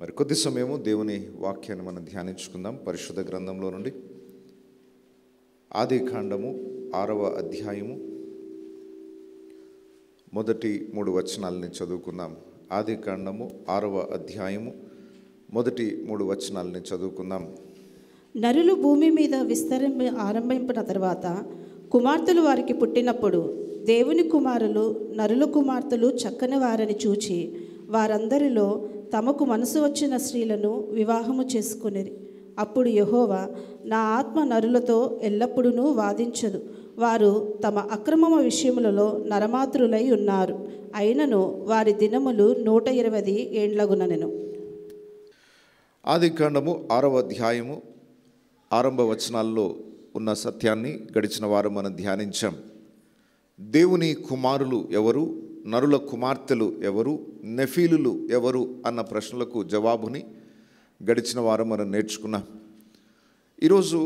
మరి కొద్ది సమయము దేవుని వాక్యాన్ని మనం ధ్యానించుకుందాం పరిశుద్ధ గ్రంథంలో నుండి ఆది కాండము ఆరవ అధ్యాయము మొదటి మూడు వచనాలని చదువుకుందాం ఆది కాండము ఆరవ అధ్యాయము మొదటి మూడు వచనాలని చదువుకుందాం నరులు భూమి మీద విస్తరింప ఆరంభింపిన తర్వాత కుమార్తెలు వారికి పుట్టినప్పుడు దేవుని కుమారులు నరుల కుమార్తెలు చక్కని వారని చూచి వారందరిలో తమకు మనసు వచ్చిన స్త్రీలను వివాహము చేసుకునేది అప్పుడు యహోవా నా ఆత్మ నరులతో ఎల్లప్పుడూ వాదించదు వారు తమ అక్రమమ విషయములలో నరమాతృలై ఉన్నారు అయినను వారి దినములు నూట ఇరవై ఏండ్లగున నేను ఆదికాండము ఆరవ అధ్యాయము ఆరంభ వచనాల్లో ఉన్న సత్యాన్ని గడిచిన వారు మనం ధ్యానించాం దేవుని కుమారులు ఎవరు నరుల కుమార్తెలు ఎవరు నెఫీలులు ఎవరు అన్న ప్రశ్నలకు జవాబుని గడిచిన వారం మనం నేర్చుకున్నాం ఈరోజు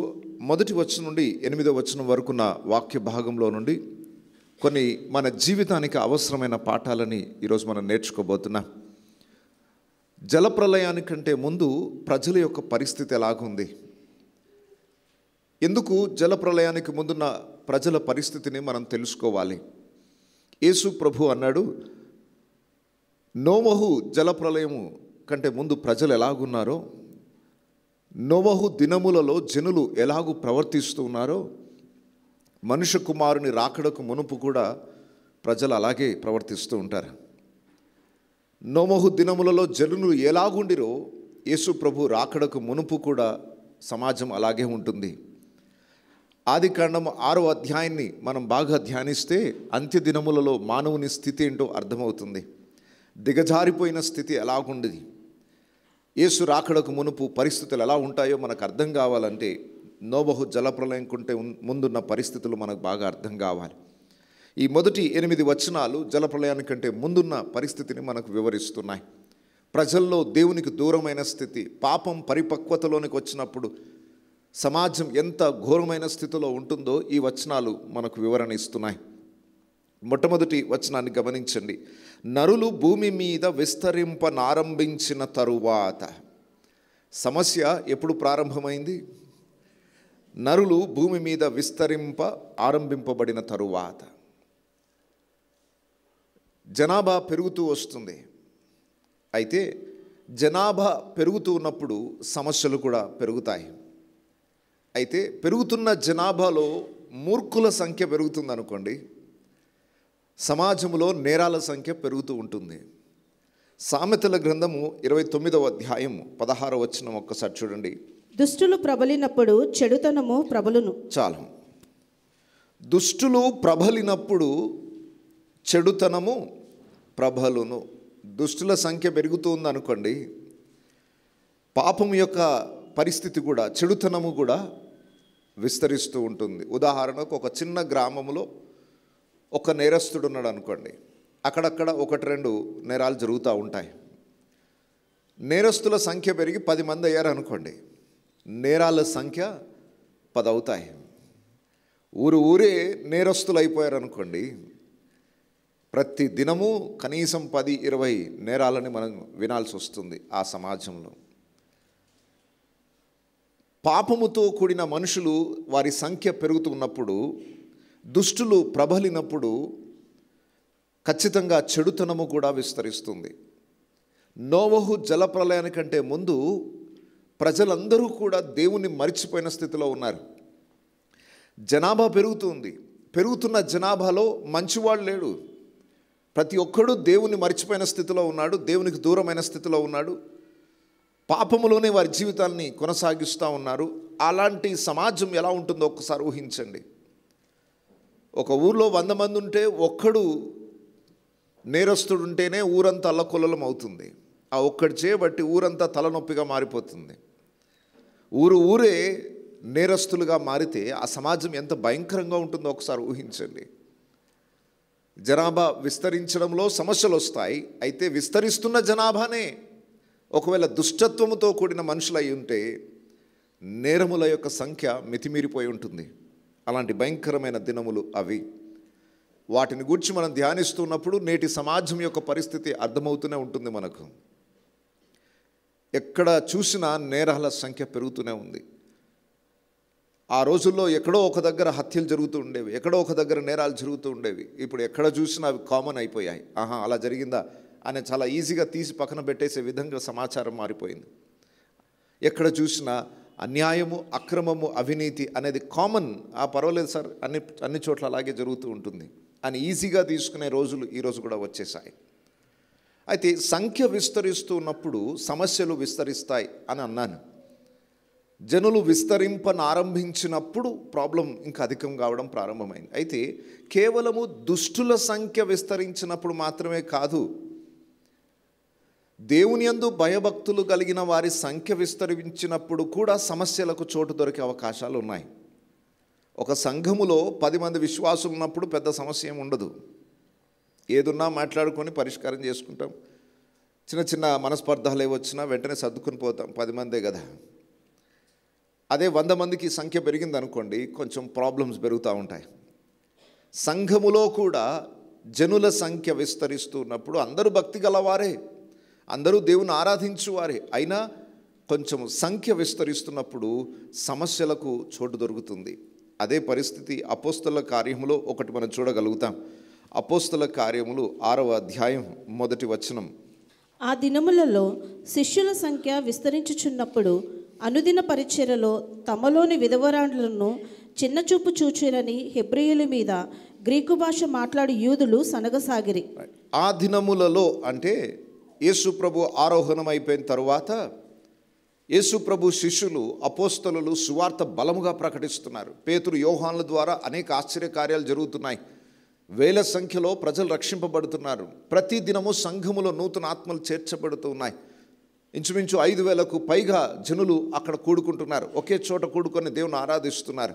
మొదటి వచనం నుండి ఎనిమిదో వచనం వరకున్న వాక్య భాగంలో నుండి కొన్ని మన జీవితానికి అవసరమైన పాఠాలని ఈరోజు మనం నేర్చుకోబోతున్నాం జలప్రలయానికంటే ముందు ప్రజల యొక్క పరిస్థితి ఎలాగుంది ఎందుకు జలప్రలయానికి ముందున్న ప్రజల పరిస్థితిని మనం తెలుసుకోవాలి యేసు ప్రభు అన్నాడు నోమహు జలప్రలయము కంటే ముందు ప్రజలు ఎలాగున్నారో నోవహు దినములలో జనులు ఎలాగూ ప్రవర్తిస్తూ ఉన్నారో మనుష్య కుమారుని రాకడకు మునుపు కూడా ప్రజలు అలాగే ప్రవర్తిస్తూ ఉంటారు నోమహు దినములలో జనులు ఎలాగుండిరో యేసు ప్రభు రాకడకు మునుపు కూడా సమాజం అలాగే ఉంటుంది ఆది కాండము ఆరో అధ్యాయాన్ని మనం బాగా ధ్యానిస్తే అంత్య దినములలో మానవుని స్థితి ఏంటో అర్థమవుతుంది దిగజారిపోయిన స్థితి ఎలాగుండేది యేసు రాకడకు మునుపు పరిస్థితులు ఎలా ఉంటాయో మనకు అర్థం కావాలంటే నోబహు జలప్రలయం కంటే ముందున్న పరిస్థితులు మనకు బాగా అర్థం కావాలి ఈ మొదటి ఎనిమిది వచనాలు జలప్రలయానికంటే ముందున్న పరిస్థితిని మనకు వివరిస్తున్నాయి ప్రజల్లో దేవునికి దూరమైన స్థితి పాపం పరిపక్వతలోనికి వచ్చినప్పుడు సమాజం ఎంత ఘోరమైన స్థితిలో ఉంటుందో ఈ వచనాలు మనకు వివరణ ఇస్తున్నాయి మొట్టమొదటి వచనాన్ని గమనించండి నరులు భూమి మీద విస్తరింపనారంభించిన తరువాత సమస్య ఎప్పుడు ప్రారంభమైంది నరులు భూమి మీద విస్తరింప ఆరంభింపబడిన తరువాత జనాభా పెరుగుతూ వస్తుంది అయితే జనాభా పెరుగుతూ ఉన్నప్పుడు సమస్యలు కూడా పెరుగుతాయి అయితే పెరుగుతున్న జనాభాలో మూర్ఖుల సంఖ్య పెరుగుతుంది అనుకోండి సమాజంలో నేరాల సంఖ్య పెరుగుతూ ఉంటుంది సామెతల గ్రంథము ఇరవై తొమ్మిదవ అధ్యాయం పదహార వచ్చిన ఒక్కసారి చూడండి దుష్టులు ప్రబలినప్పుడు చెడుతనము ప్రబలును చాలు దుష్టులు ప్రబలినప్పుడు చెడుతనము ప్రబలును దుష్టుల సంఖ్య పెరుగుతుంది అనుకోండి పాపం యొక్క పరిస్థితి కూడా చెడుతనము కూడా విస్తరిస్తూ ఉంటుంది ఉదాహరణకు ఒక చిన్న గ్రామంలో ఒక నేరస్తుడు ఉన్నాడు అనుకోండి అక్కడక్కడ ఒకటి రెండు నేరాలు జరుగుతూ ఉంటాయి నేరస్తుల సంఖ్య పెరిగి పది మంది అయ్యారు అనుకోండి నేరాల సంఖ్య పది అవుతాయి ఊరు ఊరే నేరస్తులు అయిపోయారు అనుకోండి ప్రతి దినము కనీసం పది ఇరవై నేరాలని మనం వినాల్సి వస్తుంది ఆ సమాజంలో పాపముతో కూడిన మనుషులు వారి సంఖ్య పెరుగుతున్నప్పుడు దుష్టులు ప్రబలినప్పుడు ఖచ్చితంగా చెడుతనము కూడా విస్తరిస్తుంది నోవహు జల కంటే ముందు ప్రజలందరూ కూడా దేవుణ్ణి మరిచిపోయిన స్థితిలో ఉన్నారు జనాభా పెరుగుతుంది పెరుగుతున్న జనాభాలో మంచివాడు లేడు ప్రతి ఒక్కడూ దేవుని మరిచిపోయిన స్థితిలో ఉన్నాడు దేవునికి దూరమైన స్థితిలో ఉన్నాడు పాపములోనే వారి జీవితాన్ని కొనసాగిస్తూ ఉన్నారు అలాంటి సమాజం ఎలా ఉంటుందో ఒక్కసారి ఊహించండి ఒక ఊర్లో వంద మంది ఉంటే ఒక్కడు నేరస్తుడుంటేనే ఉంటేనే ఊరంతా అల్లకొల్లలం అవుతుంది ఆ ఒక్కడి చేయబట్టి ఊరంతా తలనొప్పిగా మారిపోతుంది ఊరు ఊరే నేరస్తులుగా మారితే ఆ సమాజం ఎంత భయంకరంగా ఉంటుందో ఒకసారి ఊహించండి జనాభా విస్తరించడంలో సమస్యలు వస్తాయి అయితే విస్తరిస్తున్న జనాభానే ఒకవేళ దుష్టత్వముతో కూడిన మనుషులై ఉంటే నేరముల యొక్క సంఖ్య మితిమీరిపోయి ఉంటుంది అలాంటి భయంకరమైన దినములు అవి వాటిని గూర్చి మనం ధ్యానిస్తున్నప్పుడు నేటి సమాజం యొక్క పరిస్థితి అర్థమవుతూనే ఉంటుంది మనకు ఎక్కడ చూసినా నేరాల సంఖ్య పెరుగుతూనే ఉంది ఆ రోజుల్లో ఎక్కడో ఒక దగ్గర హత్యలు జరుగుతూ ఉండేవి ఎక్కడో ఒక దగ్గర నేరాలు జరుగుతూ ఉండేవి ఇప్పుడు ఎక్కడ చూసినా అవి కామన్ అయిపోయాయి ఆహా అలా జరిగిందా అని చాలా ఈజీగా తీసి పక్కన పెట్టేసే విధంగా సమాచారం మారిపోయింది ఎక్కడ చూసినా అన్యాయము అక్రమము అవినీతి అనేది కామన్ ఆ పర్వాలేదు సార్ అన్ని అన్ని చోట్ల అలాగే జరుగుతూ ఉంటుంది అని ఈజీగా తీసుకునే రోజులు ఈరోజు కూడా వచ్చేసాయి అయితే సంఖ్య విస్తరిస్తున్నప్పుడు సమస్యలు విస్తరిస్తాయి అని అన్నాను జనులు విస్తరింపను ఆరంభించినప్పుడు ప్రాబ్లం ఇంకా అధికం కావడం ప్రారంభమైంది అయితే కేవలము దుష్టుల సంఖ్య విస్తరించినప్పుడు మాత్రమే కాదు దేవుని యందు భయభక్తులు కలిగిన వారి సంఖ్య విస్తరించినప్పుడు కూడా సమస్యలకు చోటు దొరికే అవకాశాలు ఉన్నాయి ఒక సంఘములో పది మంది విశ్వాసులు ఉన్నప్పుడు పెద్ద సమస్య ఏమి ఉండదు ఏదున్నా మాట్లాడుకొని పరిష్కారం చేసుకుంటాం చిన్న చిన్న మనస్పర్ధాలు ఏవి వచ్చినా వెంటనే సర్దుకుని పోతాం పది మందే కదా అదే వంద మందికి సంఖ్య పెరిగింది అనుకోండి కొంచెం ప్రాబ్లమ్స్ పెరుగుతూ ఉంటాయి సంఘములో కూడా జనుల సంఖ్య విస్తరిస్తున్నప్పుడు అందరూ భక్తి గలవారే అందరూ దేవుని ఆరాధించువారే అయినా కొంచెం సంఖ్య విస్తరిస్తున్నప్పుడు సమస్యలకు చోటు దొరుకుతుంది అదే పరిస్థితి అపోస్తుల కార్యములో ఒకటి మనం చూడగలుగుతాం అపోస్తుల కార్యములు ఆరవ అధ్యాయం మొదటి వచనం ఆ దినములలో శిష్యుల సంఖ్య విస్తరించుచున్నప్పుడు అనుదిన పరిచర్యలో తమలోని విధవరాండ్లను చిన్న చూపు చూచిరని హెబ్రియుల మీద గ్రీకు భాష మాట్లాడు యూదులు సనగసాగిరి ఆ దినములలో అంటే యేసుప్రభు ఆరోహణమైపోయిన తరువాత యేసుప్రభు శిష్యులు అపోస్తలు సువార్త బలముగా ప్రకటిస్తున్నారు పేతురు యోహాన్ల ద్వారా అనేక ఆశ్చర్యకార్యాలు జరుగుతున్నాయి వేల సంఖ్యలో ప్రజలు రక్షింపబడుతున్నారు ప్రతి దినము సంఘములో నూతన ఆత్మలు చేర్చబడుతున్నాయి ఇంచుమించు ఐదు వేలకు పైగా జనులు అక్కడ కూడుకుంటున్నారు ఒకే చోట కూడుకొని దేవుని ఆరాధిస్తున్నారు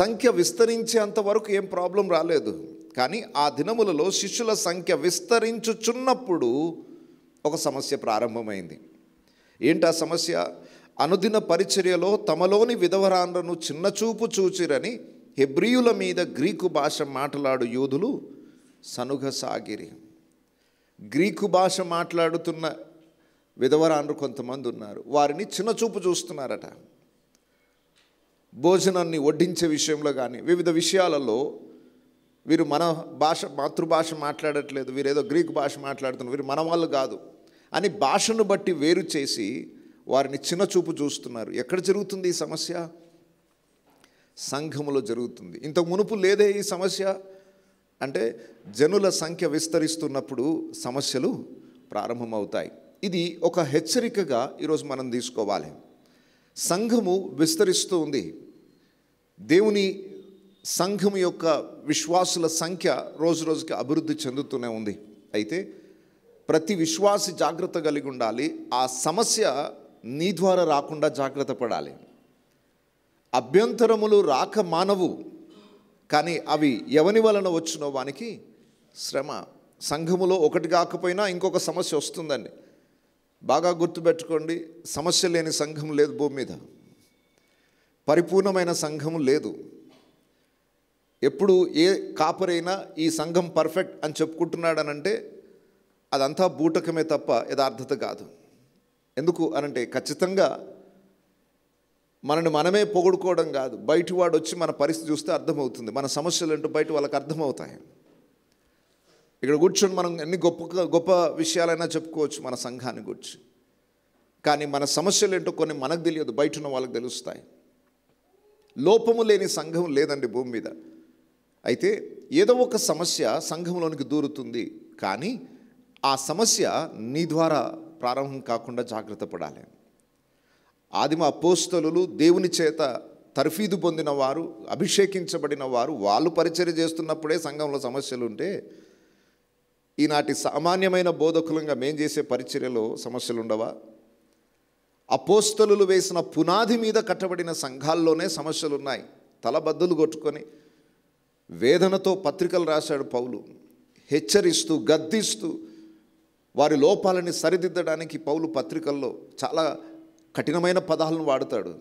సంఖ్య విస్తరించేంత వరకు ఏం ప్రాబ్లం రాలేదు కానీ ఆ దినములలో శిష్యుల సంఖ్య విస్తరించుచున్నప్పుడు ఒక సమస్య ప్రారంభమైంది ఏంటి ఆ సమస్య అనుదిన పరిచర్యలో తమలోని విధవరాన్లను చిన్నచూపు చూచిరని హెబ్రియుల మీద గ్రీకు భాష మాట్లాడు యూదులు సనుగసాగిరి గ్రీకు భాష మాట్లాడుతున్న విధవరాన్లు కొంతమంది ఉన్నారు వారిని చిన్నచూపు చూస్తున్నారట భోజనాన్ని వడ్డించే విషయంలో కానీ వివిధ విషయాలలో వీరు మన భాష మాతృభాష మాట్లాడట్లేదు వీరేదో గ్రీకు భాష మాట్లాడుతున్నారు వీరు మన వాళ్ళు కాదు అని భాషను బట్టి వేరు చేసి వారిని చిన్నచూపు చూస్తున్నారు ఎక్కడ జరుగుతుంది ఈ సమస్య సంఘములో జరుగుతుంది ఇంత మునుపు లేదే ఈ సమస్య అంటే జనుల సంఖ్య విస్తరిస్తున్నప్పుడు సమస్యలు ప్రారంభమవుతాయి ఇది ఒక హెచ్చరికగా ఈరోజు మనం తీసుకోవాలి సంఘము విస్తరిస్తూ ఉంది దేవుని సంఘం యొక్క విశ్వాసుల సంఖ్య రోజు రోజుకి అభివృద్ధి చెందుతూనే ఉంది అయితే ప్రతి విశ్వాసి జాగ్రత్త కలిగి ఉండాలి ఆ సమస్య నీ ద్వారా రాకుండా జాగ్రత్త పడాలి అభ్యంతరములు రాక మానవు కానీ అవి ఎవని వలన వచ్చినో వానికి శ్రమ సంఘములో ఒకటి కాకపోయినా ఇంకొక సమస్య వస్తుందండి బాగా గుర్తుపెట్టుకోండి సమస్య లేని సంఘం లేదు భూమి మీద పరిపూర్ణమైన సంఘం లేదు ఎప్పుడు ఏ కాపరైనా ఈ సంఘం పర్ఫెక్ట్ అని చెప్పుకుంటున్నాడనంటే అదంతా బూటకమే తప్ప యథార్థత కాదు ఎందుకు అనంటే ఖచ్చితంగా మనని మనమే పొగుడుకోవడం కాదు బయటివాడు వచ్చి మన పరిస్థితి చూస్తే అర్థమవుతుంది మన సమస్యలు ఏంటో బయట వాళ్ళకి అర్థమవుతాయి ఇక్కడ కూర్చొని మనం ఎన్ని గొప్ప గొప్ప విషయాలైనా చెప్పుకోవచ్చు మన సంఘాన్ని గురించి కానీ మన సమస్యలు ఏంటో కొన్ని మనకు తెలియదు బయట ఉన్న వాళ్ళకి తెలుస్తాయి లోపము లేని సంఘం లేదండి భూమి మీద అయితే ఏదో ఒక సమస్య సంఘంలోనికి దూరుతుంది కానీ ఆ సమస్య నీ ద్వారా ప్రారంభం కాకుండా జాగ్రత్త పడాలి ఆదిమ అపోస్తలు దేవుని చేత తర్ఫీదు పొందిన వారు అభిషేకించబడిన వారు వాళ్ళు పరిచర్య చేస్తున్నప్పుడే సంఘంలో సమస్యలు ఉంటే ఈనాటి సామాన్యమైన బోధకులంగా మేం చేసే పరిచర్యలో సమస్యలు ఉండవా అపోస్తలు వేసిన పునాది మీద కట్టబడిన సంఘాల్లోనే సమస్యలు ఉన్నాయి తలబద్దులు కొట్టుకొని వేదనతో పత్రికలు రాశాడు పౌలు హెచ్చరిస్తూ గద్దిస్తూ వారి లోపాలని సరిదిద్దడానికి పౌలు పత్రికల్లో చాలా కఠినమైన పదాలను వాడతాడు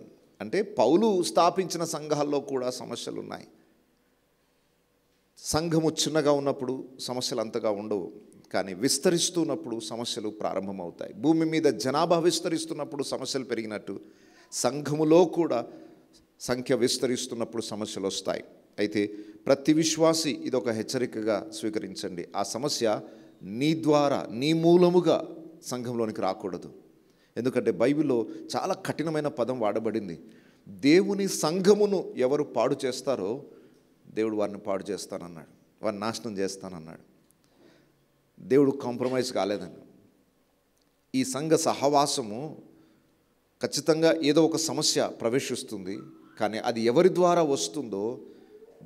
అంటే పౌలు స్థాపించిన సంఘాల్లో కూడా సమస్యలు ఉన్నాయి సంఘము చిన్నగా ఉన్నప్పుడు సమస్యలు అంతగా ఉండవు కానీ విస్తరిస్తున్నప్పుడు సమస్యలు ప్రారంభమవుతాయి భూమి మీద జనాభా విస్తరిస్తున్నప్పుడు సమస్యలు పెరిగినట్టు సంఘములో కూడా సంఖ్య విస్తరిస్తున్నప్పుడు సమస్యలు వస్తాయి అయితే ప్రతి విశ్వాసి ఇదొక హెచ్చరికగా స్వీకరించండి ఆ సమస్య నీ ద్వారా నీ మూలముగా సంఘంలోనికి రాకూడదు ఎందుకంటే బైబిల్లో చాలా కఠినమైన పదం వాడబడింది దేవుని సంఘమును ఎవరు పాడు చేస్తారో దేవుడు వారిని పాడు చేస్తానన్నాడు వారిని నాశనం చేస్తానన్నాడు దేవుడు కాంప్రమైజ్ కాలేదని ఈ సంఘ సహవాసము ఖచ్చితంగా ఏదో ఒక సమస్య ప్రవేశిస్తుంది కానీ అది ఎవరి ద్వారా వస్తుందో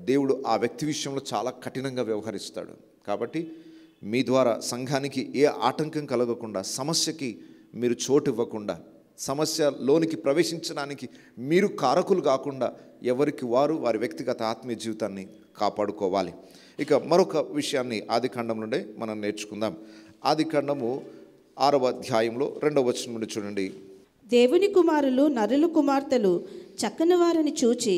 దేవుడు ఆ వ్యక్తి విషయంలో చాలా కఠినంగా వ్యవహరిస్తాడు కాబట్టి మీ ద్వారా సంఘానికి ఏ ఆటంకం కలగకుండా సమస్యకి మీరు చోటు ఇవ్వకుండా సమస్యలోనికి ప్రవేశించడానికి మీరు కారకులు కాకుండా ఎవరికి వారు వారి వ్యక్తిగత ఆత్మీయ జీవితాన్ని కాపాడుకోవాలి ఇక మరొక విషయాన్ని ఆది నుండి మనం నేర్చుకుందాం ఆది ఖండము ఆరవ అధ్యాయంలో రెండవ వచనం నుండి చూడండి దేవుని కుమారులు నరుల కుమార్తెలు చక్కని వారిని చూచి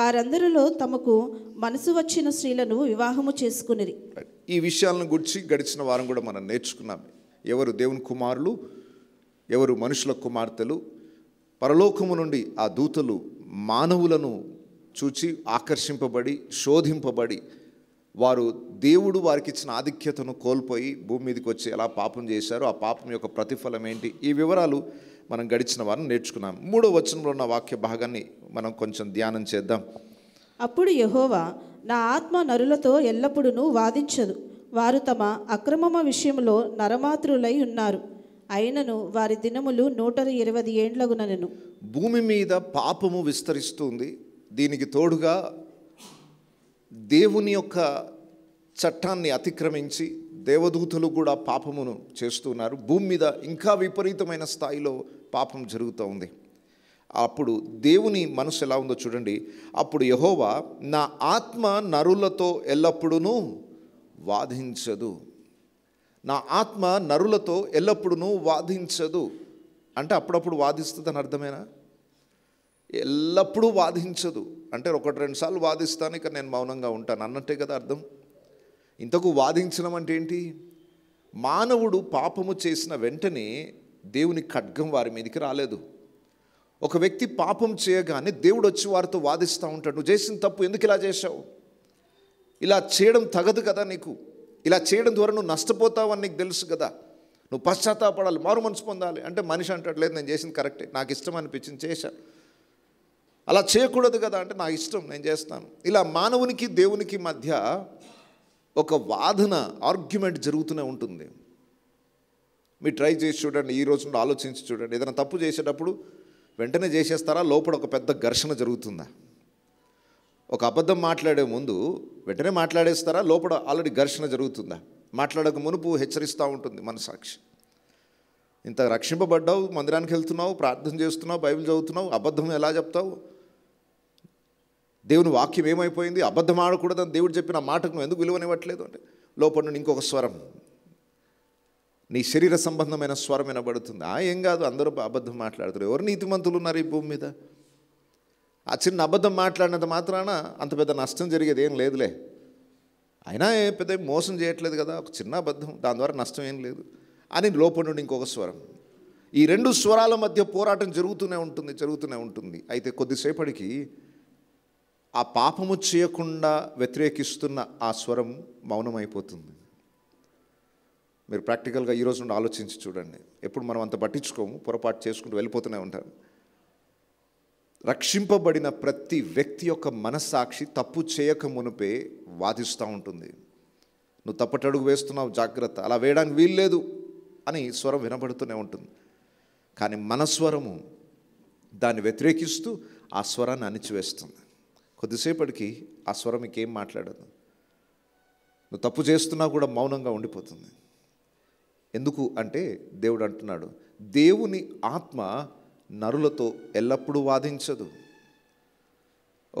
వారందరిలో తమకు మనసు వచ్చిన స్త్రీలను వివాహము చేసుకుని ఈ విషయాలను గురించి గడిచిన వారం కూడా మనం నేర్చుకున్నాం ఎవరు దేవుని కుమారులు ఎవరు మనుషుల కుమార్తెలు పరలోకము నుండి ఆ దూతలు మానవులను చూచి ఆకర్షింపబడి శోధింపబడి వారు దేవుడు వారికి ఇచ్చిన ఆధిక్యతను కోల్పోయి భూమి మీదకి వచ్చి ఎలా పాపం చేశారో ఆ పాపం యొక్క ప్రతిఫలం ఏంటి ఈ వివరాలు మనం గడిచిన వారం నేర్చుకున్నాం మూడో వచనంలో ఉన్న వాక్య భాగాన్ని మనం కొంచెం ధ్యానం చేద్దాం అప్పుడు యహోవా నా ఆత్మ నరులతో ఎల్లప్పుడూ వాదించదు వారు తమ అక్రమమ విషయంలో నరమాతృలై ఉన్నారు అయినను వారి దినములు నూట ఇరవై ఏండ్లగునను భూమి మీద పాపము విస్తరిస్తుంది దీనికి తోడుగా దేవుని యొక్క చట్టాన్ని అతిక్రమించి దేవదూతలు కూడా పాపమును చేస్తున్నారు భూమి మీద ఇంకా విపరీతమైన స్థాయిలో పాపం జరుగుతూ ఉంది అప్పుడు దేవుని మనసు ఎలా ఉందో చూడండి అప్పుడు యహోవా నా ఆత్మ నరులతో ఎల్లప్పుడూ వాదించదు నా ఆత్మ నరులతో ఎల్లప్పుడూ వాదించదు అంటే అప్పుడప్పుడు వాదిస్తుందని అర్థమేనా ఎల్లప్పుడూ వాదించదు అంటే ఒకటి రెండు సార్లు వాదిస్తాను ఇక నేను మౌనంగా ఉంటాను అన్నట్టే కదా అర్థం ఇంతకు వాదించడం అంటే ఏంటి మానవుడు పాపము చేసిన వెంటనే దేవుని ఖడ్గం వారి మీదకి రాలేదు ఒక వ్యక్తి పాపం చేయగానే దేవుడు వచ్చి వారితో వాదిస్తూ ఉంటాడు నువ్వు చేసిన తప్పు ఎందుకు ఇలా చేశావు ఇలా చేయడం తగదు కదా నీకు ఇలా చేయడం ద్వారా నువ్వు నష్టపోతావని నీకు తెలుసు కదా నువ్వు పశ్చాత్తాపడాలి మారు మనసు పొందాలి అంటే మనిషి అంటాడు లేదు నేను చేసింది కరెక్టే నాకు ఇష్టం అనిపించింది చేశాను అలా చేయకూడదు కదా అంటే నా ఇష్టం నేను చేస్తాను ఇలా మానవునికి దేవునికి మధ్య ఒక వాదన ఆర్గ్యుమెంట్ జరుగుతూనే ఉంటుంది మీరు ట్రై చేసి చూడండి ఈ రోజు నుండి ఆలోచించి చూడండి ఏదైనా తప్పు చేసేటప్పుడు వెంటనే చేసేస్తారా లోపల ఒక పెద్ద ఘర్షణ జరుగుతుందా ఒక అబద్ధం మాట్లాడే ముందు వెంటనే మాట్లాడేస్తారా లోపల ఆల్రెడీ ఘర్షణ జరుగుతుందా మాట్లాడక మునుపు హెచ్చరిస్తూ ఉంటుంది మన సాక్షి ఇంత రక్షింపబడ్డావు మందిరానికి వెళ్తున్నావు ప్రార్థన చేస్తున్నావు బైబిల్ చదువుతున్నావు అబద్ధం ఎలా చెప్తావు దేవుని వాక్యం ఏమైపోయింది అబద్ధం ఆడకూడదని దేవుడు చెప్పిన మాటకు ఎందుకు విలువనివ్వట్లేదు అంటే లోపల నుండి ఇంకొక స్వరం నీ శరీర సంబంధమైన స్వరం వినబడుతుంది ఆ ఏం కాదు అందరూ అబద్ధం మాట్లాడుతారు ఎవరు నీతిమంతులు ఉన్నారు ఈ భూమి మీద ఆ చిన్న అబద్ధం మాట్లాడినంత మాత్రాన అంత పెద్ద నష్టం జరిగేది ఏం లేదులే అయినా పెద్ద మోసం చేయట్లేదు కదా ఒక చిన్న అబద్ధం దాని ద్వారా నష్టం ఏం లేదు అని లోపల ఇంకొక స్వరం ఈ రెండు స్వరాల మధ్య పోరాటం జరుగుతూనే ఉంటుంది జరుగుతూనే ఉంటుంది అయితే కొద్దిసేపటికి ఆ పాపము చేయకుండా వ్యతిరేకిస్తున్న ఆ స్వరం మౌనమైపోతుంది మీరు ప్రాక్టికల్గా ఈరోజు నుండి ఆలోచించి చూడండి ఎప్పుడు మనం అంత పట్టించుకోము పొరపాటు చేసుకుంటూ వెళ్ళిపోతూనే ఉంటాం రక్షింపబడిన ప్రతి వ్యక్తి యొక్క మనస్సాక్షి తప్పు చేయక మునిపే వాదిస్తూ ఉంటుంది నువ్వు తప్పటడుగు వేస్తున్నావు జాగ్రత్త అలా వేయడానికి వీల్లేదు అని స్వరం వినబడుతూనే ఉంటుంది కానీ మన స్వరము దాన్ని వ్యతిరేకిస్తూ ఆ స్వరాన్ని అణిచివేస్తుంది కొద్దిసేపటికి ఆ స్వరం ఇంకేం మాట్లాడదు నువ్వు తప్పు చేస్తున్నా కూడా మౌనంగా ఉండిపోతుంది ఎందుకు అంటే దేవుడు అంటున్నాడు దేవుని ఆత్మ నరులతో ఎల్లప్పుడూ వాదించదు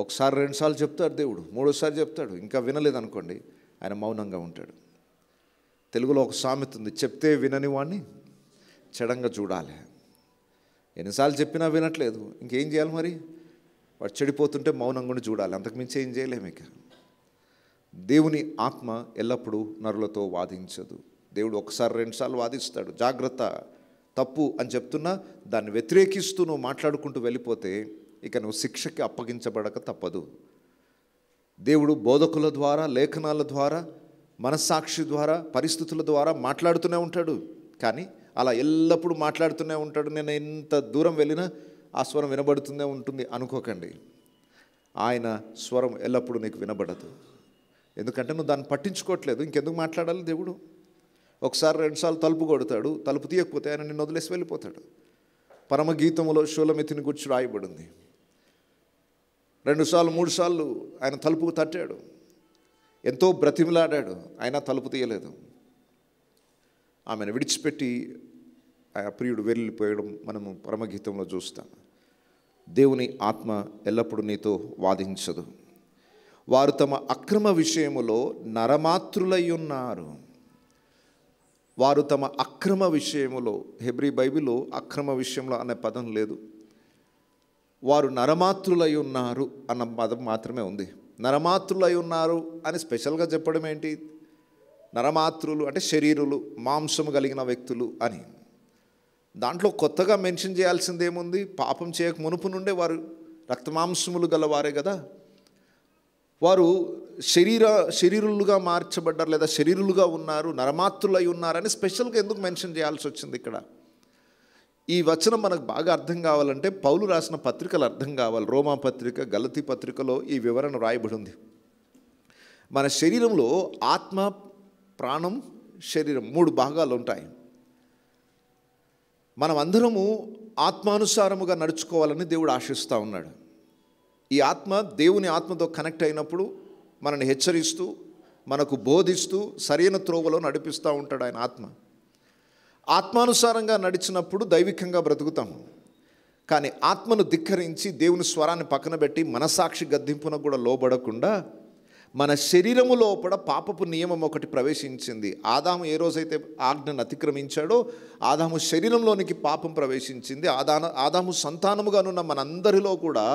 ఒకసారి రెండుసార్లు చెప్తాడు దేవుడు మూడోసారి చెప్తాడు ఇంకా వినలేదనుకోండి ఆయన మౌనంగా ఉంటాడు తెలుగులో ఒక సామెత ఉంది చెప్తే వినని వాణ్ణి చెడంగా చూడాలి ఎన్నిసార్లు చెప్పినా వినట్లేదు ఇంకేం చేయాలి మరి వాడు చెడిపోతుంటే మౌనంగా ఉండి చూడాలి అంతకుమించి ఏం చేయలేము ఇక దేవుని ఆత్మ ఎల్లప్పుడూ నరులతో వాదించదు దేవుడు ఒకసారి రెండుసార్లు వాదిస్తాడు జాగ్రత్త తప్పు అని చెప్తున్నా దాన్ని వ్యతిరేకిస్తూ నువ్వు మాట్లాడుకుంటూ వెళ్ళిపోతే ఇక నువ్వు శిక్షకి అప్పగించబడక తప్పదు దేవుడు బోధకుల ద్వారా లేఖనాల ద్వారా మనస్సాక్షి ద్వారా పరిస్థితుల ద్వారా మాట్లాడుతూనే ఉంటాడు కానీ అలా ఎల్లప్పుడూ మాట్లాడుతూనే ఉంటాడు నేను ఎంత దూరం వెళ్ళినా ఆ స్వరం వినబడుతూనే ఉంటుంది అనుకోకండి ఆయన స్వరం ఎల్లప్పుడూ నీకు వినబడదు ఎందుకంటే నువ్వు దాన్ని పట్టించుకోవట్లేదు ఇంకెందుకు మాట్లాడాలి దేవుడు ఒకసారి రెండుసార్లు తలుపు కొడతాడు తలుపు తీయకపోతే ఆయన నిన్ను వదిలేసి వెళ్ళిపోతాడు పరమగీతంలో శూలమితిని గుర్చి రాయబడింది రెండుసార్లు మూడుసార్లు ఆయన తలుపు తట్టాడు ఎంతో బ్రతిమిలాడాడు ఆయన తలుపు తీయలేదు ఆమెను విడిచిపెట్టి ఆ ప్రియుడు వెళ్ళిపోయడం మనము పరమగీతంలో చూస్తాం దేవుని ఆత్మ ఎల్లప్పుడూ నీతో వాదించదు వారు తమ అక్రమ విషయములో నరమాతృలై ఉన్నారు వారు తమ అక్రమ విషయములో హెబ్రి బైబిల్లో అక్రమ విషయంలో అనే పదం లేదు వారు నరమాతృలై ఉన్నారు అన్న పదం మాత్రమే ఉంది నరమాతృలై ఉన్నారు అని స్పెషల్గా చెప్పడం ఏంటి నరమాతృలు అంటే శరీరులు మాంసము కలిగిన వ్యక్తులు అని దాంట్లో కొత్తగా మెన్షన్ చేయాల్సిందేముంది పాపం చేయక మునుపు నుండే వారు రక్తమాంసములు గలవారే కదా వారు శరీర శరీరులుగా మార్చబడ్డారు లేదా శరీరులుగా ఉన్నారు నరమాత్రులై ఉన్నారని స్పెషల్గా ఎందుకు మెన్షన్ చేయాల్సి వచ్చింది ఇక్కడ ఈ వచనం మనకు బాగా అర్థం కావాలంటే పౌలు రాసిన పత్రికలు అర్థం కావాలి రోమా పత్రిక గలతి పత్రికలో ఈ వివరణ రాయబడి ఉంది మన శరీరంలో ఆత్మ ప్రాణం శరీరం మూడు భాగాలు ఉంటాయి మనం అందరము ఆత్మానుసారముగా నడుచుకోవాలని దేవుడు ఆశిస్తూ ఉన్నాడు ఈ ఆత్మ దేవుని ఆత్మతో కనెక్ట్ అయినప్పుడు మనని హెచ్చరిస్తూ మనకు బోధిస్తూ సరైన త్రోవలో నడిపిస్తూ ఉంటాడు ఆయన ఆత్మ ఆత్మానుసారంగా నడిచినప్పుడు దైవికంగా బ్రతుకుతాము కానీ ఆత్మను ధిక్కరించి దేవుని స్వరాన్ని పక్కన పెట్టి మనసాక్షి గద్దింపున కూడా లోబడకుండా మన శరీరము లోపల పాపపు నియమం ఒకటి ప్రవేశించింది ఆదాము ఏ రోజైతే ఆజ్ఞను అతిక్రమించాడో ఆదాము శరీరంలోనికి పాపం ప్రవేశించింది ఆదాన ఆదాము సంతానముగానున్న మనందరిలో కూడా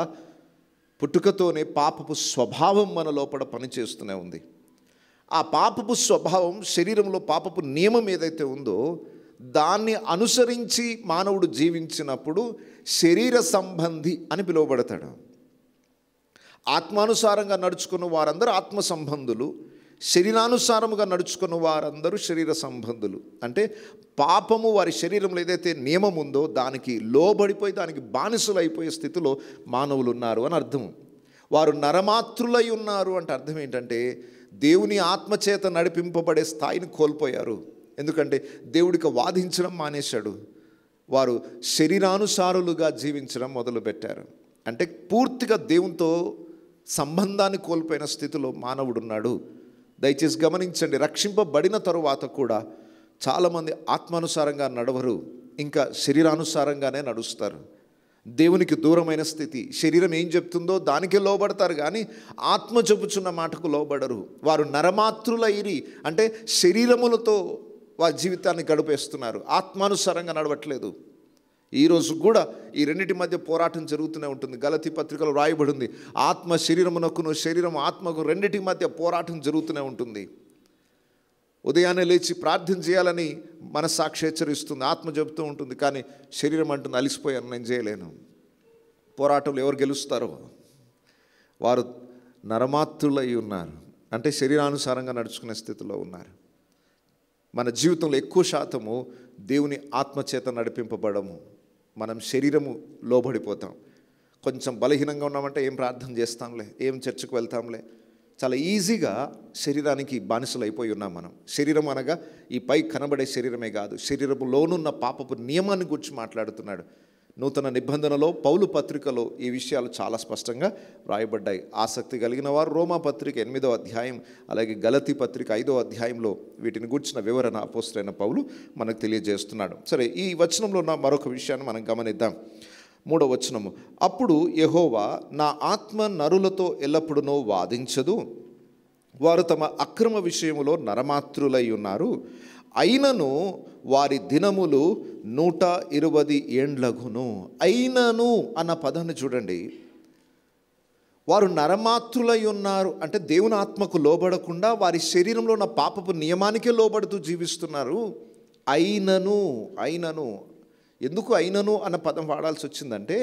పుట్టుకతోనే పాపపు స్వభావం మన లోపల పనిచేస్తూనే ఉంది ఆ పాపపు స్వభావం శరీరంలో పాపపు నియమం ఏదైతే ఉందో దాన్ని అనుసరించి మానవుడు జీవించినప్పుడు శరీర సంబంధి అని పిలువబడతాడు ఆత్మానుసారంగా నడుచుకున్న వారందరూ ఆత్మ సంబంధులు శరీరానుసారముగా నడుచుకున్న వారందరూ శరీర సంబంధులు అంటే పాపము వారి శరీరంలో ఏదైతే నియమం ఉందో దానికి లోబడిపోయి దానికి బానిసలు అయిపోయే స్థితిలో మానవులు ఉన్నారు అని అర్థం వారు నరమాతృలై ఉన్నారు అంటే అర్థం ఏంటంటే దేవుని ఆత్మచేత నడిపింపబడే స్థాయిని కోల్పోయారు ఎందుకంటే దేవుడికి వాదించడం మానేశాడు వారు శరీరానుసారులుగా జీవించడం మొదలుపెట్టారు అంటే పూర్తిగా దేవునితో సంబంధాన్ని కోల్పోయిన స్థితిలో మానవుడున్నాడు దయచేసి గమనించండి రక్షింపబడిన తరువాత కూడా చాలామంది ఆత్మానుసారంగా నడవరు ఇంకా శరీరానుసారంగానే నడుస్తారు దేవునికి దూరమైన స్థితి శరీరం ఏం చెప్తుందో దానికే లోబడతారు కానీ ఆత్మ చెబుచున్న మాటకు లోబడరు వారు నరమాతృలైరి అంటే శరీరములతో వారి జీవితాన్ని గడిపేస్తున్నారు ఆత్మానుసారంగా నడవట్లేదు ఈరోజు కూడా ఈ రెండింటి మధ్య పోరాటం జరుగుతూనే ఉంటుంది గలతి పత్రికలో రాయబడింది ఆత్మ శరీరమునకును శరీరం ఆత్మకు రెండింటి మధ్య పోరాటం జరుగుతూనే ఉంటుంది ఉదయాన్నే లేచి ప్రార్థన చేయాలని మనస్సాక్షి హెచ్చరిస్తుంది ఆత్మ చెబుతూ ఉంటుంది కానీ శరీరం అంటుంది అలిసిపోయాను నేను చేయలేను పోరాటంలో ఎవరు గెలుస్తారో వారు నరమాత్రులై ఉన్నారు అంటే శరీరానుసారంగా నడుచుకునే స్థితిలో ఉన్నారు మన జీవితంలో ఎక్కువ శాతము దేవుని ఆత్మచేత నడిపింపబడము మనం శరీరము లోబడిపోతాం కొంచెం బలహీనంగా ఉన్నామంటే ఏం ప్రార్థన చేస్తాంలే ఏం చర్చకు వెళ్తాంలే చాలా ఈజీగా శరీరానికి బానిసలైపోయి ఉన్నాం మనం శరీరం అనగా ఈ పై కనబడే శరీరమే కాదు లోనున్న పాపపు నియమాన్ని గురించి మాట్లాడుతున్నాడు నూతన నిబంధనలో పౌలు పత్రికలో ఈ విషయాలు చాలా స్పష్టంగా రాయబడ్డాయి ఆసక్తి కలిగిన వారు రోమా పత్రిక ఎనిమిదో అధ్యాయం అలాగే గలతి పత్రిక ఐదో అధ్యాయంలో వీటిని గూర్చిన వివరణ అపోస్టైన పౌలు మనకు తెలియజేస్తున్నాడు సరే ఈ వచనంలో ఉన్న మరొక విషయాన్ని మనం గమనిద్దాం మూడో వచనము అప్పుడు యహోవా నా ఆత్మ నరులతో ఎల్లప్పుడునో వాదించదు వారు తమ అక్రమ విషయంలో నరమాత్రులై ఉన్నారు అయినను వారి దినములు నూట ఇరవై ఏండ్లగును అయినను అన్న పదాన్ని చూడండి వారు నరమాతృలై ఉన్నారు అంటే దేవుని ఆత్మకు లోబడకుండా వారి శరీరంలో ఉన్న పాపపు నియమానికే లోబడుతూ జీవిస్తున్నారు అయినను అయినను ఎందుకు అయినను అన్న పదం వాడాల్సి వచ్చిందంటే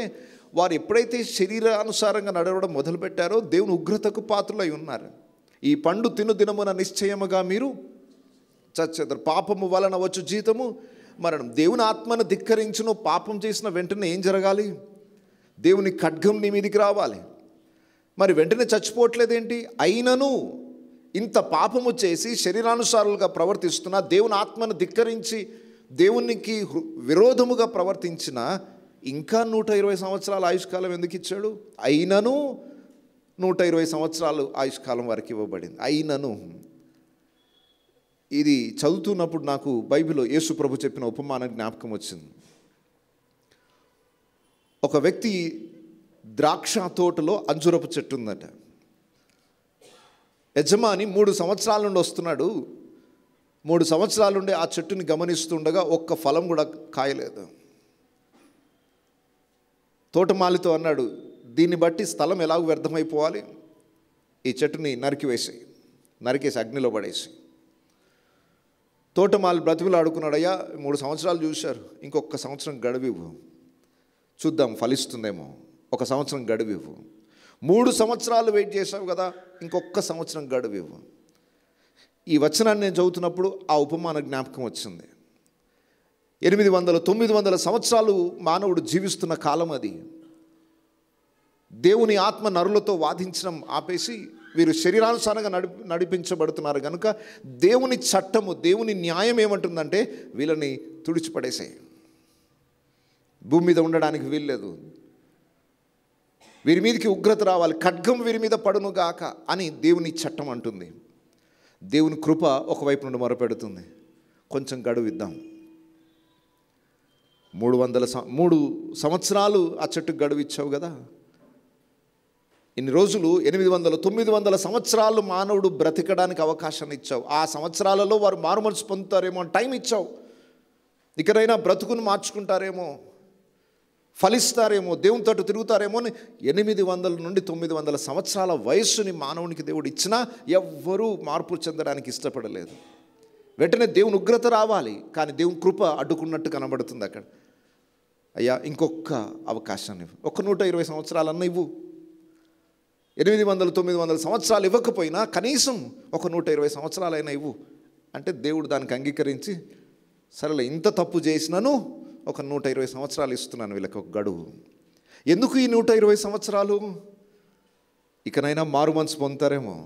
వారు ఎప్పుడైతే శరీరానుసారంగా నడవడం మొదలుపెట్టారో దేవుని ఉగ్రతకు పాత్రలై ఉన్నారు ఈ పండు తిను దినమున నిశ్చయముగా మీరు చచ్చేద్దరు పాపము వలన వచ్చు జీతము మరణం దేవుని ఆత్మను ధిక్కరించిన పాపం చేసిన వెంటనే ఏం జరగాలి దేవుని ఖడ్గం నీ మీదికి రావాలి మరి వెంటనే చచ్చిపోవట్లేదేంటి అయినను ఇంత పాపము చేసి శరీరానుసారులుగా ప్రవర్తిస్తున్న దేవుని ఆత్మను ధిక్కరించి దేవునికి విరోధముగా ప్రవర్తించిన ఇంకా నూట ఇరవై సంవత్సరాల ఆయుష్కాలం ఎందుకు ఇచ్చాడు అయినను నూట ఇరవై సంవత్సరాలు ఆయుష్కాలం వరకు ఇవ్వబడింది అయినను ఇది చదువుతున్నప్పుడు నాకు బైబిల్లో యేసు ప్రభు చెప్పిన ఉపమాన జ్ఞాపకం వచ్చింది ఒక వ్యక్తి ద్రాక్ష తోటలో అంజురపు చెట్టు ఉందట యజమాని మూడు సంవత్సరాల నుండి వస్తున్నాడు మూడు సంవత్సరాల నుండి ఆ చెట్టుని గమనిస్తుండగా ఒక్క ఫలం కూడా కాయలేదు తోటమాలితో అన్నాడు దీన్ని బట్టి స్థలం ఎలాగో వ్యర్థమైపోవాలి ఈ చెట్టుని నరికివేసి నరికేసి అగ్నిలో పడేసి తోటమాలి బ్రతిమలు ఆడుకున్నాడయ్యా మూడు సంవత్సరాలు చూశారు ఇంకొక సంవత్సరం గడువివ్వు చూద్దాం ఫలిస్తుందేమో ఒక సంవత్సరం గడువివ్వు మూడు సంవత్సరాలు వెయిట్ చేశావు కదా ఇంకొక సంవత్సరం గడువివ్వు ఈ వచనాన్ని నేను చదువుతున్నప్పుడు ఆ ఉపమాన జ్ఞాపకం వచ్చింది ఎనిమిది వందల తొమ్మిది వందల సంవత్సరాలు మానవుడు జీవిస్తున్న కాలం అది దేవుని ఆత్మ నరులతో వాదించడం ఆపేసి వీరు శరీరానుసారంగా నడిపి నడిపించబడుతున్నారు కనుక దేవుని చట్టము దేవుని న్యాయం ఏమంటుందంటే వీళ్ళని తుడిచిపడేసాయి భూమి మీద ఉండడానికి వీల్లేదు వీరి మీదకి ఉగ్రత రావాలి ఖడ్గం వీరి మీద పడునుగాక అని దేవుని చట్టం అంటుంది దేవుని కృప ఒకవైపు నుండి మొరపెడుతుంది కొంచెం గడువు ఇద్దాం మూడు వందల మూడు సంవత్సరాలు ఆ చెట్టుకు గడువు ఇచ్చావు కదా ఇన్ని రోజులు ఎనిమిది వందల తొమ్మిది వందల సంవత్సరాలు మానవుడు బ్రతికడానికి అవకాశాన్ని ఇచ్చావు ఆ సంవత్సరాలలో వారు మారుమనసు పొందుతారేమో టైం ఇచ్చావు ఇకనైనా బ్రతుకును మార్చుకుంటారేమో ఫలిస్తారేమో దేవుని తట్టు తిరుగుతారేమో అని ఎనిమిది వందల నుండి తొమ్మిది వందల సంవత్సరాల వయస్సుని మానవునికి దేవుడు ఇచ్చినా ఎవ్వరూ మార్పు చెందడానికి ఇష్టపడలేదు వెంటనే దేవుని ఉగ్రత రావాలి కానీ దేవుని కృప అడ్డుకున్నట్టు కనబడుతుంది అక్కడ అయ్యా ఇంకొక అవకాశాన్ని ఇవ్వు నూట ఇరవై సంవత్సరాలన్నా ఇవ్వు ఎనిమిది వందల తొమ్మిది వందల సంవత్సరాలు ఇవ్వకపోయినా కనీసం ఒక నూట ఇరవై సంవత్సరాలైనా ఇవ్వు అంటే దేవుడు దానికి అంగీకరించి సరేలే ఇంత తప్పు చేసినాను ఒక నూట ఇరవై సంవత్సరాలు ఇస్తున్నాను వీళ్ళకి ఒక గడువు ఎందుకు ఈ నూట ఇరవై సంవత్సరాలు ఇకనైనా మారు మనసు పొందుతారేమో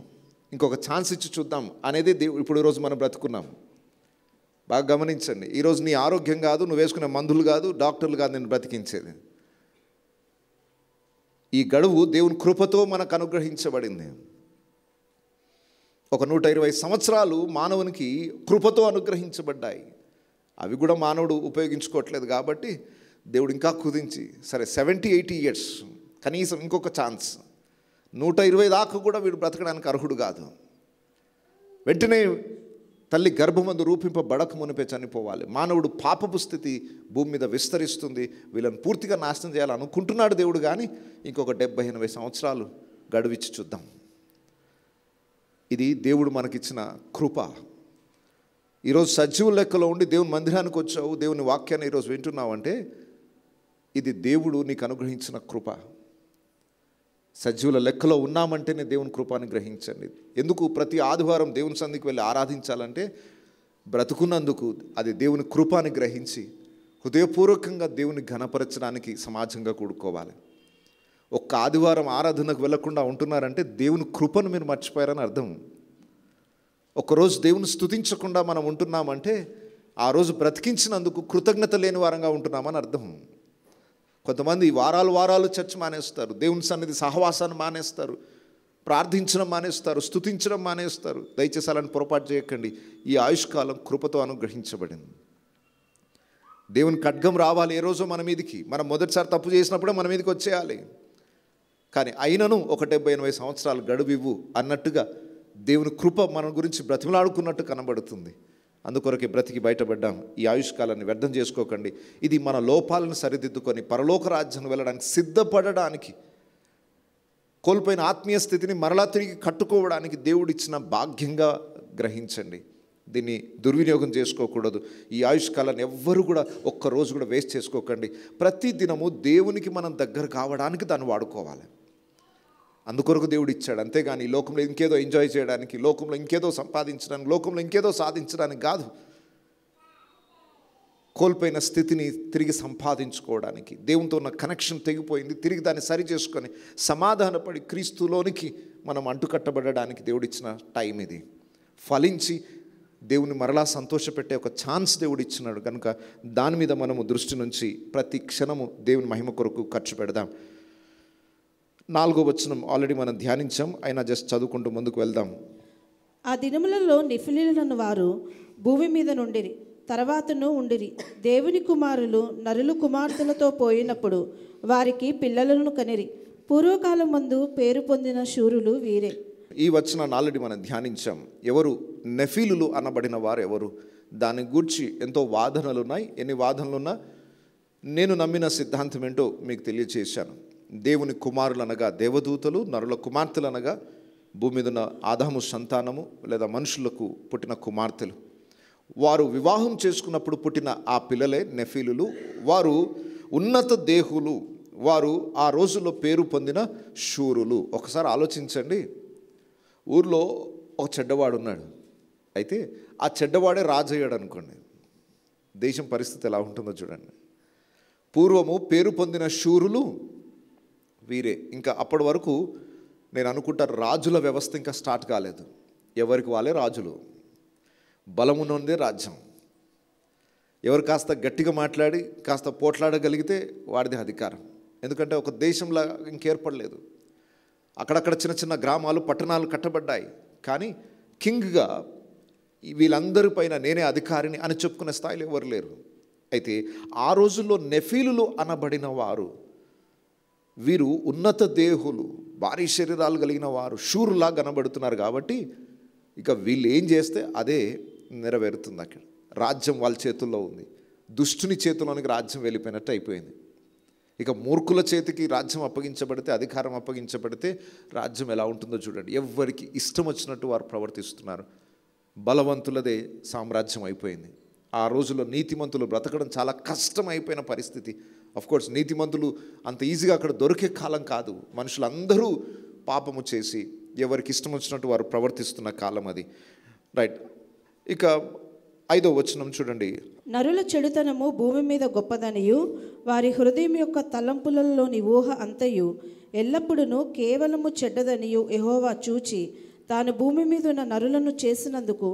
ఇంకొక ఛాన్స్ ఇచ్చి చూద్దాం అనేది దేవుడు ఇప్పుడు ఈరోజు మనం బ్రతుకున్నాం బాగా గమనించండి ఈరోజు నీ ఆరోగ్యం కాదు నువ్వు వేసుకునే మందులు కాదు డాక్టర్లు కాదు నేను బ్రతికించేది ఈ గడువు దేవుని కృపతో మనకు అనుగ్రహించబడింది ఒక నూట ఇరవై సంవత్సరాలు మానవునికి కృపతో అనుగ్రహించబడ్డాయి అవి కూడా మానవుడు ఉపయోగించుకోవట్లేదు కాబట్టి దేవుడు ఇంకా కుదించి సరే సెవెంటీ ఎయిటీ ఇయర్స్ కనీసం ఇంకొక ఛాన్స్ నూట ఇరవై దాకా కూడా వీడు బ్రతకడానికి అర్హుడు కాదు వెంటనే తల్లి గర్భమందు రూపింపబడక మునిపే చనిపోవాలి మానవుడు పాపపు స్థితి భూమి మీద విస్తరిస్తుంది వీళ్ళని పూర్తిగా నాశనం చేయాలనుకుంటున్నాడు దేవుడు కానీ ఇంకొక డెబ్బై ఎనభై సంవత్సరాలు గడువిచ్చి చూద్దాం ఇది దేవుడు మనకిచ్చిన కృప ఈరోజు సజీవుల లెక్కలో ఉండి దేవుని మందిరానికి వచ్చావు దేవుని వాక్యాన్ని ఈరోజు వింటున్నావు అంటే ఇది దేవుడు నీకు అనుగ్రహించిన కృప సజీవుల లెక్కలో ఉన్నామంటేనే దేవుని కృపాను గ్రహించండి ఎందుకు ప్రతి ఆదివారం దేవుని సందికి వెళ్ళి ఆరాధించాలంటే బ్రతుకున్నందుకు అది దేవుని కృపాను గ్రహించి హృదయపూర్వకంగా దేవుని ఘనపరచడానికి సమాజంగా కూడుకోవాలి ఒక్క ఆదివారం ఆరాధనకు వెళ్లకుండా ఉంటున్నారంటే దేవుని కృపను మీరు మర్చిపోయారని అర్థం ఒకరోజు దేవుని స్థుతించకుండా మనం ఉంటున్నామంటే ఆ రోజు బ్రతికించినందుకు కృతజ్ఞత లేని వారంగా ఉంటున్నామని అర్థం కొంతమంది వారాలు వారాలు చర్చ్ మానేస్తారు దేవుని సన్నిధి సహవాసాన్ని మానేస్తారు ప్రార్థించడం మానేస్తారు స్థుతించడం మానేస్తారు దయచేసి అలాంటి పొరపాటు చేయకండి ఈ ఆయుష్కాలం కృపతో అనుగ్రహించబడింది దేవుని ఖడ్గం రావాలి ఏ రోజు మన మీదికి మనం మొదటిసారి తప్పు చేసినప్పుడే మన మీదకి వచ్చేయాలి కానీ అయినను ఒక డెబ్బై ఎనభై సంవత్సరాలు గడువివ్వు అన్నట్టుగా దేవుని కృప మన గురించి బ్రతిమలాడుకున్నట్టు కనబడుతుంది అందుకొరకే బ్రతికి బయటపడ్డాం ఈ ఆయుష్కాలాన్ని వ్యర్థం చేసుకోకండి ఇది మన లోపాలను సరిదిద్దుకొని పరలోక రాజ్యాన్ని వెళ్ళడానికి సిద్ధపడడానికి కోల్పోయిన ఆత్మీయ స్థితిని మరలా తిరిగి కట్టుకోవడానికి దేవుడిచ్చిన భాగ్యంగా గ్రహించండి దీన్ని దుర్వినియోగం చేసుకోకూడదు ఈ ఆయుష్కాలాన్ని ఎవ్వరూ కూడా ఒక్కరోజు కూడా వేస్ట్ చేసుకోకండి ప్రతి దినము దేవునికి మనం దగ్గర కావడానికి దాన్ని వాడుకోవాలి అందుకొరకు దేవుడు ఇచ్చాడు అంతేగాని ఈ లోకంలో ఇంకేదో ఎంజాయ్ చేయడానికి లోకంలో ఇంకేదో సంపాదించడానికి లోకంలో ఇంకేదో సాధించడానికి కాదు కోల్పోయిన స్థితిని తిరిగి సంపాదించుకోవడానికి దేవునితో ఉన్న కనెక్షన్ తెగిపోయింది తిరిగి దాన్ని సరి చేసుకొని సమాధానపడి క్రీస్తులోనికి మనం అంటుకట్టబడడానికి దేవుడిచ్చిన టైం ఇది ఫలించి దేవుని మరలా సంతోషపెట్టే ఒక ఛాన్స్ దేవుడు ఇచ్చినాడు కనుక దాని మీద మనము దృష్టి నుంచి ప్రతి క్షణము దేవుని మహిమ కొరకు ఖర్చు పెడదాం నాలుగో వచనం ఆల్రెడీ మనం ధ్యానించాం అయినా జస్ట్ చదువుకుంటూ ముందుకు వెళ్దాం ఆ దినములలో నిఫిలీలను వారు భూమి మీద నుండిరి తర్వాతను ఉండిరి దేవుని కుమారులు నరులు కుమార్తెలతో పోయినప్పుడు వారికి పిల్లలను కనిరి పూర్వకాలం ముందు పేరు పొందిన శూరులు వీరే ఈ వచ్చిన నాలుడి మనం ధ్యానించాం ఎవరు నెఫీలులు అనబడిన వారు ఎవరు దాని గురించి ఎంతో వాదనలు ఉన్నాయి ఎన్ని వాదనలున్నా నేను నమ్మిన సిద్ధాంతం ఏంటో మీకు తెలియచేశాను దేవుని కుమారులు అనగా దేవదూతలు నరుల కుమార్తెలు అనగా భూమి మీద ఉన్న ఆదాము సంతానము లేదా మనుషులకు పుట్టిన కుమార్తెలు వారు వివాహం చేసుకున్నప్పుడు పుట్టిన ఆ పిల్లలే నెఫీలులు వారు ఉన్నత దేహులు వారు ఆ రోజుల్లో పేరు పొందిన శూరులు ఒకసారి ఆలోచించండి ఊర్లో ఒక చెడ్డవాడు ఉన్నాడు అయితే ఆ చెడ్డవాడే రాజు అయ్యాడు అనుకోండి దేశం పరిస్థితి ఎలా ఉంటుందో చూడండి పూర్వము పేరు పొందిన శూరులు వీరే ఇంకా అప్పటి వరకు నేను అనుకుంటా రాజుల వ్యవస్థ ఇంకా స్టార్ట్ కాలేదు ఎవరికి వాళ్ళే రాజులు బలమున్నదే రాజ్యం ఎవరు కాస్త గట్టిగా మాట్లాడి కాస్త పోట్లాడగలిగితే వాడిది అధికారం ఎందుకంటే ఒక దేశంలా ఇంకేర్పడలేదు అక్కడక్కడ చిన్న చిన్న గ్రామాలు పట్టణాలు కట్టబడ్డాయి కానీ కింగ్గా వీళ్ళందరి పైన నేనే అధికారిని అని చెప్పుకునే స్థాయిలో ఎవరు లేరు అయితే ఆ రోజుల్లో నెఫీలులు అనబడిన వారు వీరు ఉన్నత దేహులు భారీ శరీరాలు కలిగిన వారు షూర్లా కనబడుతున్నారు కాబట్టి ఇక వీళ్ళు ఏం చేస్తే అదే నెరవేరుతుంది అక్కడ రాజ్యం వాళ్ళ చేతుల్లో ఉంది దుష్టుని చేతిలోనికి రాజ్యం వెళ్ళిపోయినట్టు అయిపోయింది ఇక మూర్ఖుల చేతికి రాజ్యం అప్పగించబడితే అధికారం అప్పగించబడితే రాజ్యం ఎలా ఉంటుందో చూడండి ఎవరికి ఇష్టం వచ్చినట్టు వారు ప్రవర్తిస్తున్నారు బలవంతులదే సామ్రాజ్యం అయిపోయింది ఆ రోజుల్లో నీతిమంతులు బ్రతకడం చాలా కష్టమైపోయిన పరిస్థితి కోర్స్ నీతిమంతులు అంత ఈజీగా అక్కడ దొరికే కాలం కాదు మనుషులందరూ పాపము చేసి ఎవరికి ఇష్టం వచ్చినట్టు వారు ప్రవర్తిస్తున్న కాలం అది రైట్ ఇక ఐదో వచనం చూడండి నరుల చెడుతనము భూమి మీద గొప్పదనియు వారి హృదయం యొక్క తలంపులలోని ఊహ అంతయు ఎల్లప్పుడూ కేవలము చెడ్డదనియు ఎహోవా చూచి తాను భూమి మీద ఉన్న నరులను చేసినందుకు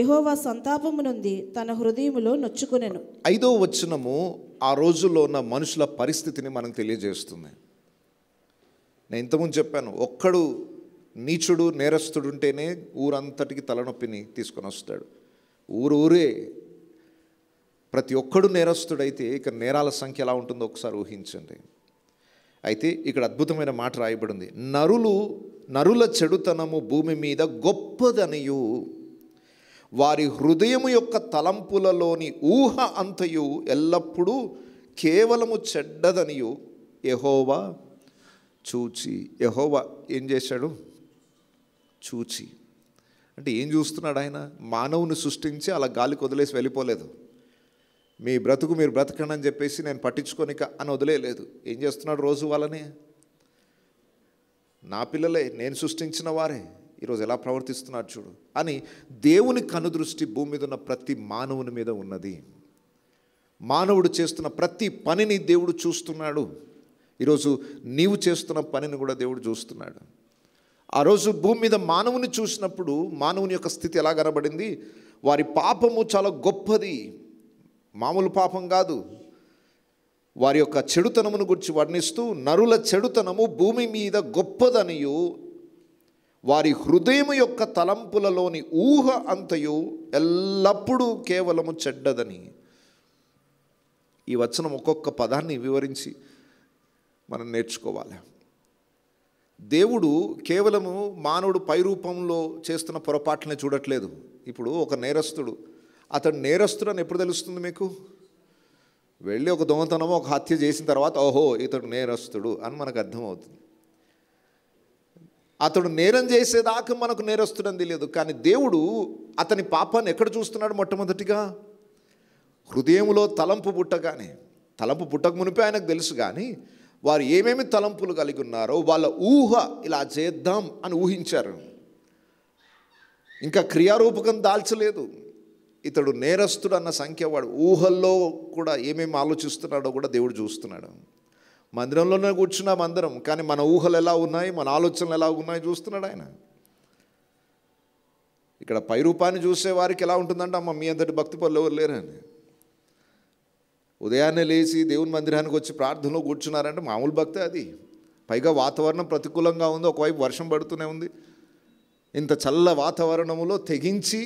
ఎహోవా సంతాపము నుండి తన హృదయములో నొచ్చుకునేను ఐదో వచనము ఆ రోజుల్లో ఉన్న మనుషుల పరిస్థితిని మనకు తెలియజేస్తుంది నేను ఇంతకుముందు చెప్పాను ఒక్కడు నీచుడు నేరస్తుడు ఉంటేనే ఊరంతటికి తలనొప్పిని తీసుకొని వస్తాడు ఊరు ఊరే ప్రతి ఒక్కడు నేరస్తుడైతే ఇక నేరాల సంఖ్య ఎలా ఉంటుందో ఒకసారి ఊహించండి అయితే ఇక్కడ అద్భుతమైన మాట రాయబడింది నరులు నరుల చెడుతనము భూమి మీద గొప్పదనియు వారి హృదయము యొక్క తలంపులలోని ఊహ అంతయు ఎల్లప్పుడూ కేవలము చెడ్డదనియు యహోవా చూచి యహోవా ఏం చేశాడు చూచి అంటే ఏం చూస్తున్నాడు ఆయన మానవుని సృష్టించి అలా గాలి వదిలేసి వెళ్ళిపోలేదు మీ బ్రతుకు మీరు బ్రతకండి అని చెప్పేసి నేను పట్టించుకొని అని వదిలేదు ఏం చేస్తున్నాడు రోజు వాళ్ళని నా పిల్లలే నేను సృష్టించిన వారే ఈరోజు ఎలా ప్రవర్తిస్తున్నారు చూడు అని దేవుని కనుదృష్టి భూమి మీద ఉన్న ప్రతి మానవుని మీద ఉన్నది మానవుడు చేస్తున్న ప్రతి పనిని దేవుడు చూస్తున్నాడు ఈరోజు నీవు చేస్తున్న పనిని కూడా దేవుడు చూస్తున్నాడు ఆ రోజు భూమి మీద మానవుని చూసినప్పుడు మానవుని యొక్క స్థితి ఎలా కనబడింది వారి పాపము చాలా గొప్పది మామూలు పాపం కాదు వారి యొక్క చెడుతనమును గురించి వర్ణిస్తూ నరుల చెడుతనము భూమి మీద గొప్పదనియు వారి హృదయము యొక్క తలంపులలోని ఊహ అంతయు ఎల్లప్పుడూ కేవలము చెడ్డదని ఈ వచనం ఒక్కొక్క పదాన్ని వివరించి మనం నేర్చుకోవాలి దేవుడు కేవలము మానవుడు పై రూపంలో చేస్తున్న పొరపాట్లనే చూడట్లేదు ఇప్పుడు ఒక నేరస్తుడు అతడు అని ఎప్పుడు తెలుస్తుంది మీకు వెళ్ళి ఒక దొంగతనమో ఒక హత్య చేసిన తర్వాత ఓహో ఇతడు నేరస్తుడు అని మనకు అర్థమవుతుంది అతడు నేరం చేసేదాకా మనకు నేరస్తుడని తెలియదు కానీ దేవుడు అతని పాపాన్ని ఎక్కడ చూస్తున్నాడు మొట్టమొదటిగా హృదయంలో తలంపు పుట్టగానే తలంపు పుట్టక మునిపే ఆయనకు తెలుసు కానీ వారు ఏమేమి తలంపులు కలిగి ఉన్నారో వాళ్ళ ఊహ ఇలా చేద్దాం అని ఊహించారు ఇంకా క్రియారూపకం దాల్చలేదు ఇతడు నేరస్తుడు అన్న సంఖ్య వాడు ఊహల్లో కూడా ఏమేమి ఆలోచిస్తున్నాడో కూడా దేవుడు చూస్తున్నాడు మందిరంలోనే కూర్చున్నాం అందరం కానీ మన ఊహలు ఎలా ఉన్నాయి మన ఆలోచనలు ఎలా ఉన్నాయి చూస్తున్నాడు ఆయన ఇక్కడ పై రూపాన్ని చూసే వారికి ఎలా ఉంటుందంటే అమ్మ మీ అంతటి భక్తి పనులు ఎవరు లేరని ఉదయాన్నే లేచి దేవుని మందిరానికి వచ్చి ప్రార్థనలో కూర్చున్నారంటే మామూలు భక్తే అది పైగా వాతావరణం ప్రతికూలంగా ఉంది ఒకవైపు వర్షం పడుతూనే ఉంది ఇంత చల్ల వాతావరణంలో తెగించి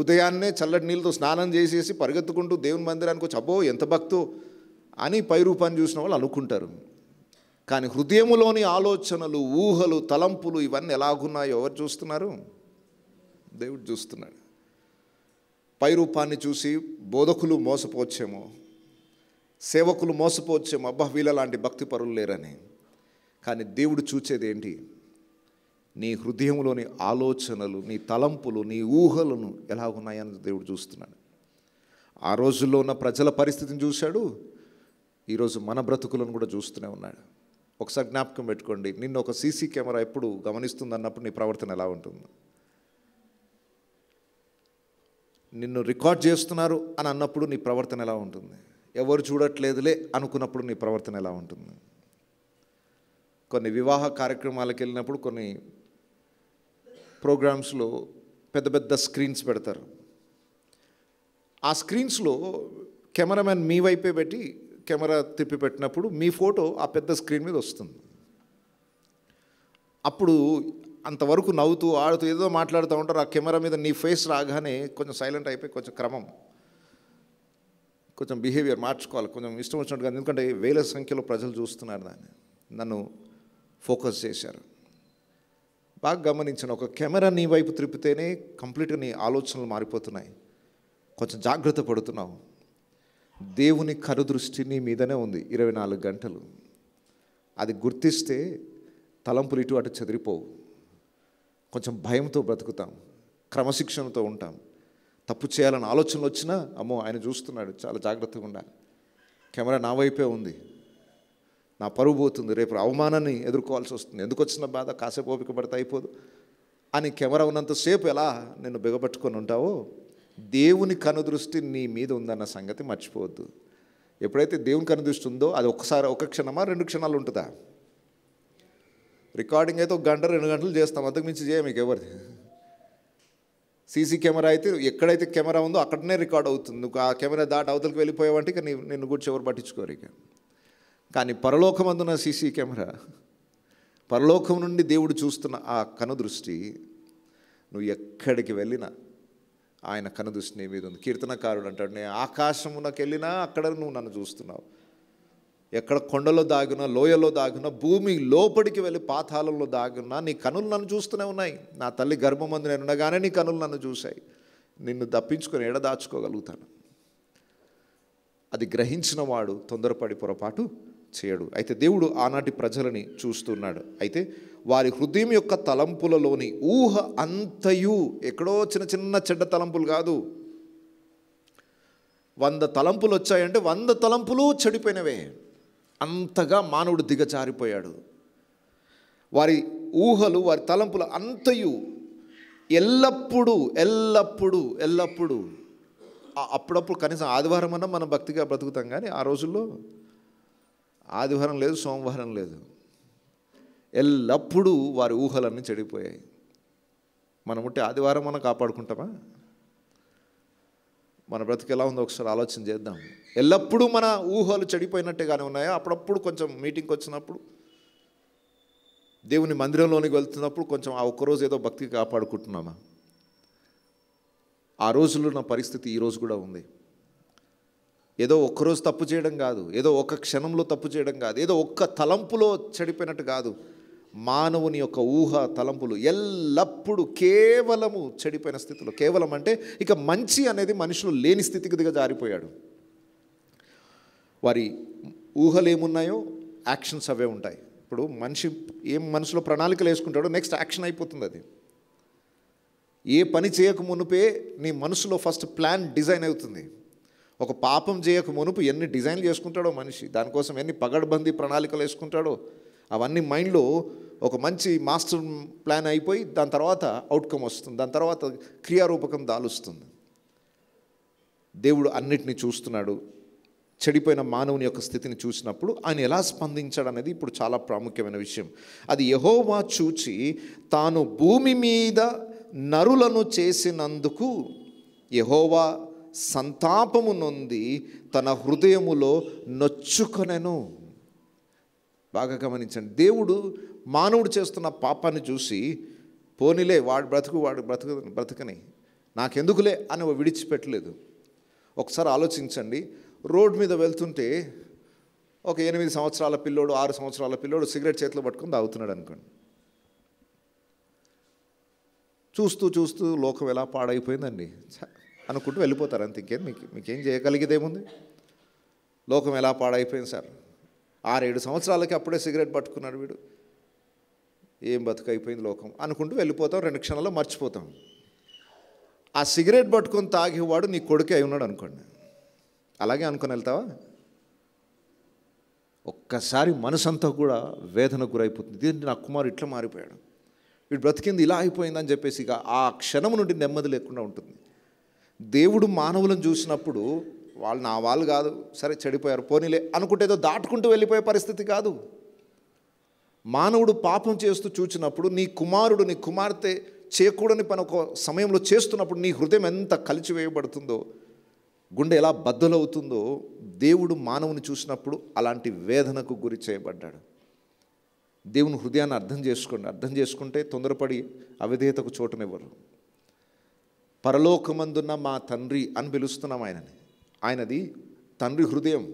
ఉదయాన్నే చల్లటి నీళ్ళతో స్నానం చేసేసి పరిగెత్తుకుంటూ దేవుని మందిరానికి వచ్చి అబ్బో ఎంత భక్తు అని పైరూపాన్ని చూసిన వాళ్ళు అనుకుంటారు కానీ హృదయములోని ఆలోచనలు ఊహలు తలంపులు ఇవన్నీ ఎలాగున్నాయో ఎవరు చూస్తున్నారు దేవుడు చూస్తున్నాడు పైరూపాన్ని చూసి బోధకులు మోసపోవచ్చేమో సేవకులు మోసపోవచ్చేమో అబ్బా వీళ్ళలాంటి భక్తి పరులు లేరని కానీ దేవుడు చూచేది ఏంటి నీ హృదయంలోని ఆలోచనలు నీ తలంపులు నీ ఊహలను ఎలా ఉన్నాయని దేవుడు చూస్తున్నాడు ఆ రోజుల్లో ఉన్న ప్రజల పరిస్థితిని చూశాడు ఈరోజు మన బ్రతుకులను కూడా చూస్తూనే ఉన్నాడు ఒకసారి జ్ఞాపకం పెట్టుకోండి నిన్న ఒక సీసీ కెమెరా ఎప్పుడు గమనిస్తుంది అన్నప్పుడు నీ ప్రవర్తన ఎలా ఉంటుంది నిన్ను రికార్డ్ చేస్తున్నారు అని అన్నప్పుడు నీ ప్రవర్తన ఎలా ఉంటుంది ఎవరు చూడట్లేదులే అనుకున్నప్పుడు నీ ప్రవర్తన ఎలా ఉంటుంది కొన్ని వివాహ కార్యక్రమాలకు వెళ్ళినప్పుడు కొన్ని ప్రోగ్రామ్స్లో పెద్ద పెద్ద స్క్రీన్స్ పెడతారు ఆ స్క్రీన్స్లో కెమెరామెన్ మీ వైపే పెట్టి కెమెరా తిప్పి పెట్టినప్పుడు మీ ఫోటో ఆ పెద్ద స్క్రీన్ మీద వస్తుంది అప్పుడు అంతవరకు నవ్వుతూ ఆడుతూ ఏదో మాట్లాడుతూ ఉంటారు ఆ కెమెరా మీద నీ ఫేస్ రాగానే కొంచెం సైలెంట్ అయిపోయి కొంచెం క్రమం కొంచెం బిహేవియర్ మార్చుకోవాలి కొంచెం ఇష్టం వచ్చినట్టుగా ఎందుకంటే వేల సంఖ్యలో ప్రజలు చూస్తున్నారు దాన్ని నన్ను ఫోకస్ చేశారు బాగా గమనించిన ఒక కెమెరా నీ వైపు త్రిప్పితేనే కంప్లీట్గా నీ ఆలోచనలు మారిపోతున్నాయి కొంచెం జాగ్రత్త పడుతున్నావు దేవుని కరుదృష్టి నీ మీదనే ఉంది ఇరవై నాలుగు గంటలు అది గుర్తిస్తే తలంపులు ఇటు అటు చెదిరిపోవు కొంచెం భయంతో బ్రతుకుతాం క్రమశిక్షణతో ఉంటాం తప్పు చేయాలని ఆలోచనలు వచ్చినా అమ్మో ఆయన చూస్తున్నాడు చాలా జాగ్రత్తగా ఉండాలి కెమెరా నా వైపే ఉంది నా పరువు పోతుంది రేపు అవమానాన్ని ఎదుర్కోవాల్సి వస్తుంది ఎందుకు వచ్చిన బాధ కాసేపు ఓపిక పడితే అయిపోదు అని కెమెరా ఉన్నంతసేపు ఎలా నేను బిగపట్టుకొని ఉంటావో దేవుని కనుదృష్టి నీ మీద ఉందన్న సంగతి మర్చిపోవద్దు ఎప్పుడైతే దేవుని కనుదృష్టి ఉందో అది ఒకసారి ఒక క్షణమా రెండు క్షణాలు ఉంటుందా రికార్డింగ్ అయితే ఒక గంట రెండు గంటలు చేస్తాం అంతకుమించి చేయ మీకు ఎవరిది సీసీ కెమెరా అయితే ఎక్కడైతే కెమెరా ఉందో అక్కడనే రికార్డ్ అవుతుంది నువ్వు ఆ కెమెరా దాటి అవతలకి వెళ్ళిపోయావంటే ఇక నీ నిన్ను కూర్చో ఎవరు పట్టించుకోరు ఇక కానీ పరలోకమందున సీసీ కెమెరా పరలోకం నుండి దేవుడు చూస్తున్న ఆ కనుదృష్టి నువ్వు ఎక్కడికి వెళ్ళినా ఆయన కనుదృష్టి నీ మీద ఉంది కీర్తనకారుడు అంటాడు నేను ఆకాశమునకు వెళ్ళినా అక్కడ నువ్వు నన్ను చూస్తున్నావు ఎక్కడ కొండలో దాగినా లోయలో దాగినా భూమి లోపలికి వెళ్ళి పాతాలలో దాగినా నీ కనులు నన్ను చూస్తూనే ఉన్నాయి నా తల్లి గర్భమందు నేను ఉండగానే నీ కనులు నన్ను చూశాయి నిన్ను దప్పించుకొని ఎడదాచుకోగలుగుతాను అది గ్రహించిన వాడు తొందరపడి పొరపాటు చేయడు అయితే దేవుడు ఆనాటి ప్రజలని చూస్తున్నాడు అయితే వారి హృదయం యొక్క తలంపులలోని ఊహ అంతయు ఎక్కడో చిన్న చిన్న చెడ్డ తలంపులు కాదు వంద తలంపులు వచ్చాయంటే వంద తలంపులు చెడిపోయినవే అంతగా మానవుడు దిగజారిపోయాడు వారి ఊహలు వారి తలంపులు అంతయు ఎల్లప్పుడూ ఎల్లప్పుడూ ఎల్లప్పుడూ అప్పుడప్పుడు కనీసం ఆదివారం అన్నా మనం భక్తిగా బ్రతుకుతాం కానీ ఆ రోజుల్లో ఆదివారం లేదు సోమవారం లేదు ఎల్లప్పుడూ వారి ఊహలన్నీ చెడిపోయాయి మనం ఉంటే ఆదివారం మనం కాపాడుకుంటామా మన బ్రతికి ఎలా ఉందో ఒకసారి ఆలోచన చేద్దాం ఎల్లప్పుడూ మన ఊహలు కానీ ఉన్నాయా అప్పుడప్పుడు కొంచెం మీటింగ్కి వచ్చినప్పుడు దేవుని మందిరంలోనికి వెళ్తున్నప్పుడు కొంచెం ఆ ఒక్కరోజు ఏదో భక్తికి కాపాడుకుంటున్నామా ఆ రోజుల్లో నా పరిస్థితి ఈరోజు కూడా ఉంది ఏదో ఒక్కరోజు తప్పు చేయడం కాదు ఏదో ఒక క్షణంలో తప్పు చేయడం కాదు ఏదో ఒక్క తలంపులో చెడిపోయినట్టు కాదు మానవుని యొక్క ఊహ తలంపులు ఎల్లప్పుడూ కేవలము చెడిపోయిన స్థితిలో కేవలం అంటే ఇక మంచి అనేది మనుషులు లేని స్థితికి దిగ జారిపోయాడు వారి ఊహలు ఏమున్నాయో యాక్షన్స్ అవే ఉంటాయి ఇప్పుడు మనిషి ఏం మనసులో ప్రణాళికలు వేసుకుంటాడో నెక్స్ట్ యాక్షన్ అయిపోతుంది అది ఏ పని చేయక మునిపే నీ మనసులో ఫస్ట్ ప్లాన్ డిజైన్ అవుతుంది ఒక పాపం చేయక మునుపు ఎన్ని డిజైన్లు చేసుకుంటాడో మనిషి దానికోసం ఎన్ని పగడ్బందీ ప్రణాళికలు వేసుకుంటాడో అవన్నీ మైండ్లో ఒక మంచి మాస్టర్ ప్లాన్ అయిపోయి దాని తర్వాత అవుట్కమ్ వస్తుంది దాని తర్వాత క్రియారూపకం దాలుస్తుంది దేవుడు అన్నిటిని చూస్తున్నాడు చెడిపోయిన మానవుని యొక్క స్థితిని చూసినప్పుడు ఆయన ఎలా స్పందించాడనేది ఇప్పుడు చాలా ప్రాముఖ్యమైన విషయం అది యహోవా చూచి తాను భూమి మీద నరులను చేసినందుకు యహోవా సంతాపము నొంది తన హృదయములో నొచ్చుకొనెను బాగా గమనించండి దేవుడు మానవుడు చేస్తున్న పాపాన్ని చూసి పోనీలే వాడు బ్రతుకు వాడు బ్రతుకు బ్రతకని నాకెందుకులే అని విడిచిపెట్టలేదు ఒకసారి ఆలోచించండి రోడ్ మీద వెళ్తుంటే ఒక ఎనిమిది సంవత్సరాల పిల్లోడు ఆరు సంవత్సరాల పిల్లోడు సిగరెట్ చేతిలో పట్టుకుని తాగుతున్నాడు అనుకోండి చూస్తూ చూస్తూ లోకం ఎలా పాడైపోయిందండి అనుకుంటూ వెళ్ళిపోతారు అంత ఇంకేం మీకు మీకేం చేయగలిగేదేముంది లోకం ఎలా పాడైపోయింది సార్ ఆరేడు సంవత్సరాలకి అప్పుడే సిగరెట్ పట్టుకున్నాడు వీడు ఏం బతుకైపోయింది లోకం అనుకుంటూ వెళ్ళిపోతాం రెండు క్షణాల్లో మర్చిపోతాం ఆ సిగరెట్ పట్టుకొని తాగేవాడు నీ కొడుకే అయి ఉన్నాడు అనుకోండి అలాగే అనుకుని వెళ్తావా ఒక్కసారి మనసంతా కూడా వేదనకు గురైపోతుంది దీన్ని నా కుమారు ఇట్లా మారిపోయాడు వీడు బ్రతికింది ఇలా అయిపోయిందని చెప్పేసి ఇక ఆ క్షణం నుండి నెమ్మది లేకుండా ఉంటుంది దేవుడు మానవులను చూసినప్పుడు వాళ్ళు నా వాళ్ళు కాదు సరే చెడిపోయారు పోనీలే అనుకుంటేదో దాటుకుంటూ వెళ్ళిపోయే పరిస్థితి కాదు మానవుడు పాపం చేస్తూ చూచినప్పుడు నీ కుమారుడు నీ కుమార్తె చేయకూడని పని ఒక సమయంలో చేస్తున్నప్పుడు నీ హృదయం ఎంత కలిచివేయబడుతుందో గుండె ఎలా బద్దలవుతుందో దేవుడు మానవుని చూసినప్పుడు అలాంటి వేదనకు గురి చేయబడ్డాడు దేవుని హృదయాన్ని అర్థం చేసుకోండి అర్థం చేసుకుంటే తొందరపడి అవిధేయతకు చోటునివ్వరు పరలోకమందున్న మా తండ్రి అని పిలుస్తున్నాం ఆయనని ఆయనది తండ్రి హృదయం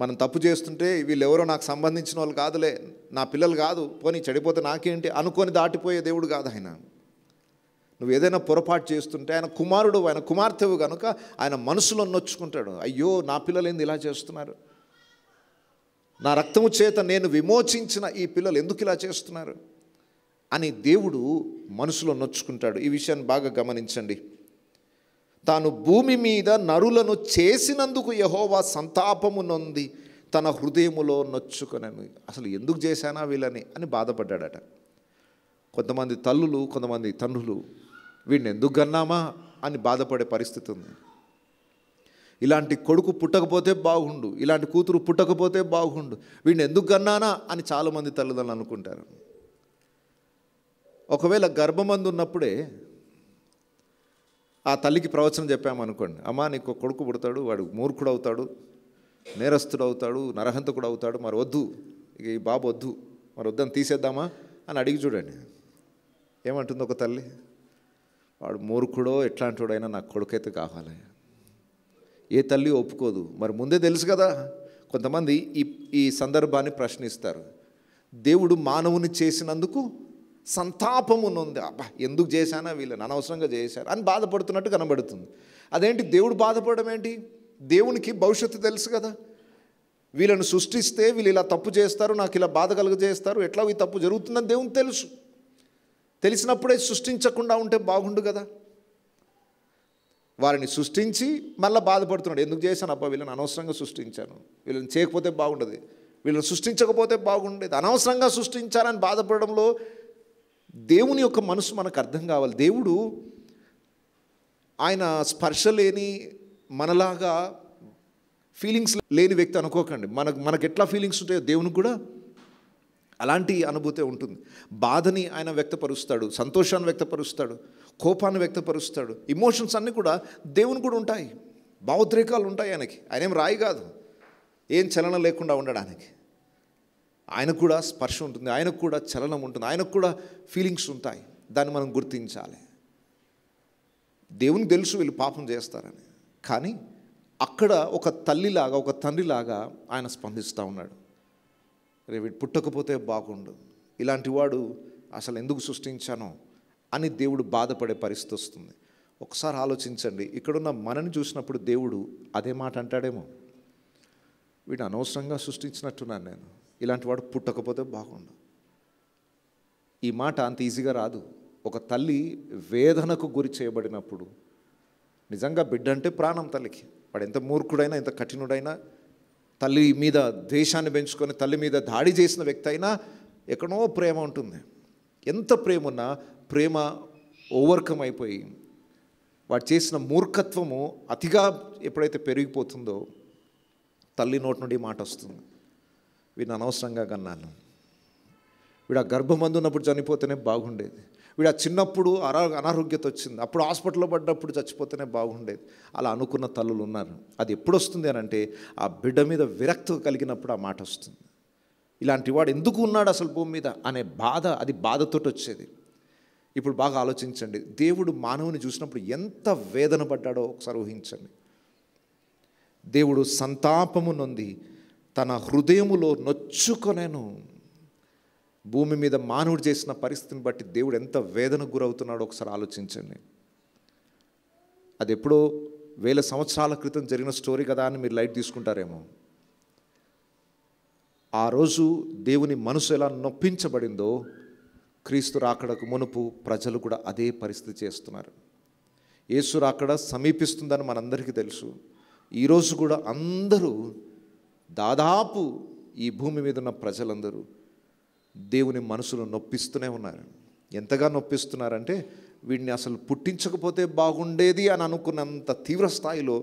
మనం తప్పు చేస్తుంటే వీళ్ళెవరో నాకు సంబంధించిన వాళ్ళు కాదులే నా పిల్లలు కాదు పోనీ చెడిపోతే నాకేంటి అనుకొని దాటిపోయే దేవుడు కాదు ఆయన నువ్వు ఏదైనా పొరపాటు చేస్తుంటే ఆయన కుమారుడు ఆయన కుమార్తెవు కనుక ఆయన మనసులో నొచ్చుకుంటాడు అయ్యో నా పిల్లలు ఏంది ఇలా చేస్తున్నారు నా రక్తము చేత నేను విమోచించిన ఈ పిల్లలు ఎందుకు ఇలా చేస్తున్నారు అని దేవుడు మనసులో నొచ్చుకుంటాడు ఈ విషయాన్ని బాగా గమనించండి తాను భూమి మీద నరులను చేసినందుకు యహోవా సంతాపము నొంది తన హృదయములో నొచ్చుకొనను అసలు ఎందుకు చేశానా వీళ్ళని అని బాధపడ్డాడట కొంతమంది తల్లులు కొంతమంది తండ్రులు వీడిని ఎందుకు గన్నామా అని బాధపడే పరిస్థితి ఉంది ఇలాంటి కొడుకు పుట్టకపోతే బాగుండు ఇలాంటి కూతురు పుట్టకపోతే బాగుండు వీడిని ఎందుకు గన్నానా అని చాలామంది తల్లిదండ్రులు అనుకుంటారు ఒకవేళ గర్భమందు ఉన్నప్పుడే ఆ తల్లికి ప్రవచనం చెప్పామనుకోండి అమ్మా నీకు కొడుకు పుడతాడు వాడు మూర్ఖుడు అవుతాడు నేరస్తుడు అవుతాడు నరహంతకుడు అవుతాడు మరి వద్దు ఇక ఈ బాబు వద్దు మరి వద్దని తీసేద్దామా అని అడిగి చూడండి ఏమంటుంది ఒక తల్లి వాడు మూర్ఖుడో ఎట్లాంటివాడైనా నాకు కొడుకైతే కావాలి ఏ తల్లి ఒప్పుకోదు మరి ముందే తెలుసు కదా కొంతమంది ఈ ఈ సందర్భాన్ని ప్రశ్నిస్తారు దేవుడు మానవుని చేసినందుకు సంతాపమునుంది అబ్బా ఎందుకు చేశానా వీళ్ళని అనవసరంగా చేశారు అని బాధపడుతున్నట్టు కనబడుతుంది అదేంటి దేవుడు బాధపడడం ఏంటి దేవునికి భవిష్యత్తు తెలుసు కదా వీళ్ళను సృష్టిస్తే వీళ్ళు ఇలా తప్పు చేస్తారు నాకు ఇలా బాధ కలుగజేస్తారు ఎట్లా ఈ తప్పు జరుగుతుందని దేవునికి తెలుసు తెలిసినప్పుడే సృష్టించకుండా ఉంటే బాగుండు కదా వారిని సృష్టించి మళ్ళీ బాధపడుతున్నాడు ఎందుకు చేశాను అబ్బా వీళ్ళని అనవసరంగా సృష్టించాను వీళ్ళని చేయకపోతే బాగుండదు వీళ్ళని సృష్టించకపోతే బాగుండేది అనవసరంగా సృష్టించారని బాధపడడంలో దేవుని యొక్క మనసు మనకు అర్థం కావాలి దేవుడు ఆయన స్పర్శ లేని మనలాగా ఫీలింగ్స్ లేని వ్యక్తి అనుకోకండి మనకు మనకు ఎట్లా ఫీలింగ్స్ ఉంటాయో దేవునికి కూడా అలాంటి అనుభూతి ఉంటుంది బాధని ఆయన వ్యక్తపరుస్తాడు సంతోషాన్ని వ్యక్తపరుస్తాడు కోపాన్ని వ్యక్తపరుస్తాడు ఇమోషన్స్ అన్నీ కూడా దేవుని కూడా ఉంటాయి భావోద్రేకాలు ఉంటాయి ఆయనకి ఆయన ఏం రాయి కాదు ఏం చలన లేకుండా ఉండడానికి ఆయనకు కూడా స్పర్శ ఉంటుంది ఆయనకు కూడా చలనం ఉంటుంది ఆయనకు కూడా ఫీలింగ్స్ ఉంటాయి దాన్ని మనం గుర్తించాలి దేవునికి తెలుసు వీళ్ళు పాపం చేస్తారని కానీ అక్కడ ఒక తల్లిలాగా ఒక తండ్రిలాగా ఆయన స్పందిస్తూ ఉన్నాడు రే వీడు పుట్టకపోతే బాగుండు ఇలాంటి వాడు అసలు ఎందుకు సృష్టించానో అని దేవుడు బాధపడే పరిస్థితి వస్తుంది ఒకసారి ఆలోచించండి ఇక్కడున్న మనని చూసినప్పుడు దేవుడు అదే మాట అంటాడేమో వీడు అనవసరంగా సృష్టించినట్టున్నాను నేను ఇలాంటి వాడు పుట్టకపోతే బాగుండు ఈ మాట అంత ఈజీగా రాదు ఒక తల్లి వేదనకు గురి చేయబడినప్పుడు నిజంగా బిడ్డ అంటే ప్రాణం తల్లికి వాడు ఎంత మూర్ఖుడైనా ఎంత కఠినుడైనా తల్లి మీద ద్వేషాన్ని పెంచుకొని తల్లి మీద దాడి చేసిన వ్యక్తి అయినా ఎక్కడో ప్రేమ ఉంటుంది ఎంత ప్రేమ ఉన్నా ప్రేమ ఓవర్కమ్ అయిపోయి వాడు చేసిన మూర్ఖత్వము అతిగా ఎప్పుడైతే పెరిగిపోతుందో తల్లి నోటి నుండి మాట వస్తుంది వీడిని అనవసరంగా కన్నాను వీడు ఆ గర్భమందు ఉన్నప్పుడు చనిపోతేనే బాగుండేది వీడు ఆ చిన్నప్పుడు అరా అనారోగ్యత వచ్చింది అప్పుడు హాస్పిటల్లో పడ్డప్పుడు చచ్చిపోతేనే బాగుండేది అలా అనుకున్న తల్లులు ఉన్నారు అది ఎప్పుడు వస్తుంది అని అంటే ఆ బిడ్డ మీద విరక్తి కలిగినప్పుడు ఆ మాట వస్తుంది ఇలాంటి వాడు ఎందుకు ఉన్నాడు అసలు భూమి మీద అనే బాధ అది బాధతోటి వచ్చేది ఇప్పుడు బాగా ఆలోచించండి దేవుడు మానవుని చూసినప్పుడు ఎంత వేదన పడ్డాడో ఒకసారి ఊహించండి దేవుడు సంతాపము నొంది తన హృదయములో నొచ్చుకొనేను భూమి మీద మానవుడు చేసిన పరిస్థితిని బట్టి దేవుడు ఎంత వేదనకు గురవుతున్నాడో ఒకసారి ఆలోచించండి అది ఎప్పుడో వేల సంవత్సరాల క్రితం జరిగిన స్టోరీ కదా అని మీరు లైట్ తీసుకుంటారేమో ఆ రోజు దేవుని మనసు ఎలా నొప్పించబడిందో క్రీస్తు రాకడకు మునుపు ప్రజలు కూడా అదే పరిస్థితి చేస్తున్నారు యేసు రాకడ సమీపిస్తుందని మనందరికీ తెలుసు ఈరోజు కూడా అందరూ దాదాపు ఈ భూమి మీద ఉన్న ప్రజలందరూ దేవుని మనసును నొప్పిస్తూనే ఉన్నారు ఎంతగా నొప్పిస్తున్నారంటే వీడిని అసలు పుట్టించకపోతే బాగుండేది అని అనుకున్నంత తీవ్ర స్థాయిలో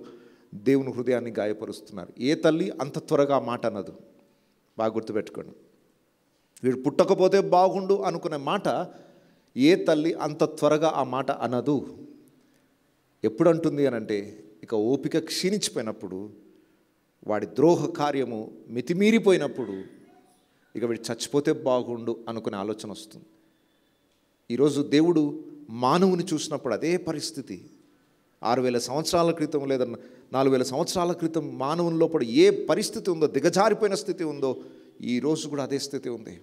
దేవుని హృదయాన్ని గాయపరుస్తున్నారు ఏ తల్లి అంత త్వరగా మాట అనదు బాగా గుర్తుపెట్టుకోండి వీడు పుట్టకపోతే బాగుండు అనుకునే మాట ఏ తల్లి అంత త్వరగా ఆ మాట అనదు ఎప్పుడంటుంది అనంటే ఇక ఓపిక క్షీణించిపోయినప్పుడు వాడి ద్రోహ కార్యము మితిమీరిపోయినప్పుడు ఇక వీడు చచ్చిపోతే బాగుండు అనుకునే ఆలోచన వస్తుంది ఈరోజు దేవుడు మానవుని చూసినప్పుడు అదే పరిస్థితి ఆరు వేల సంవత్సరాల క్రితం లేదా నాలుగు వేల సంవత్సరాల క్రితం మానవుని లోపల ఏ పరిస్థితి ఉందో దిగజారిపోయిన స్థితి ఉందో ఈరోజు కూడా అదే స్థితి ఉంది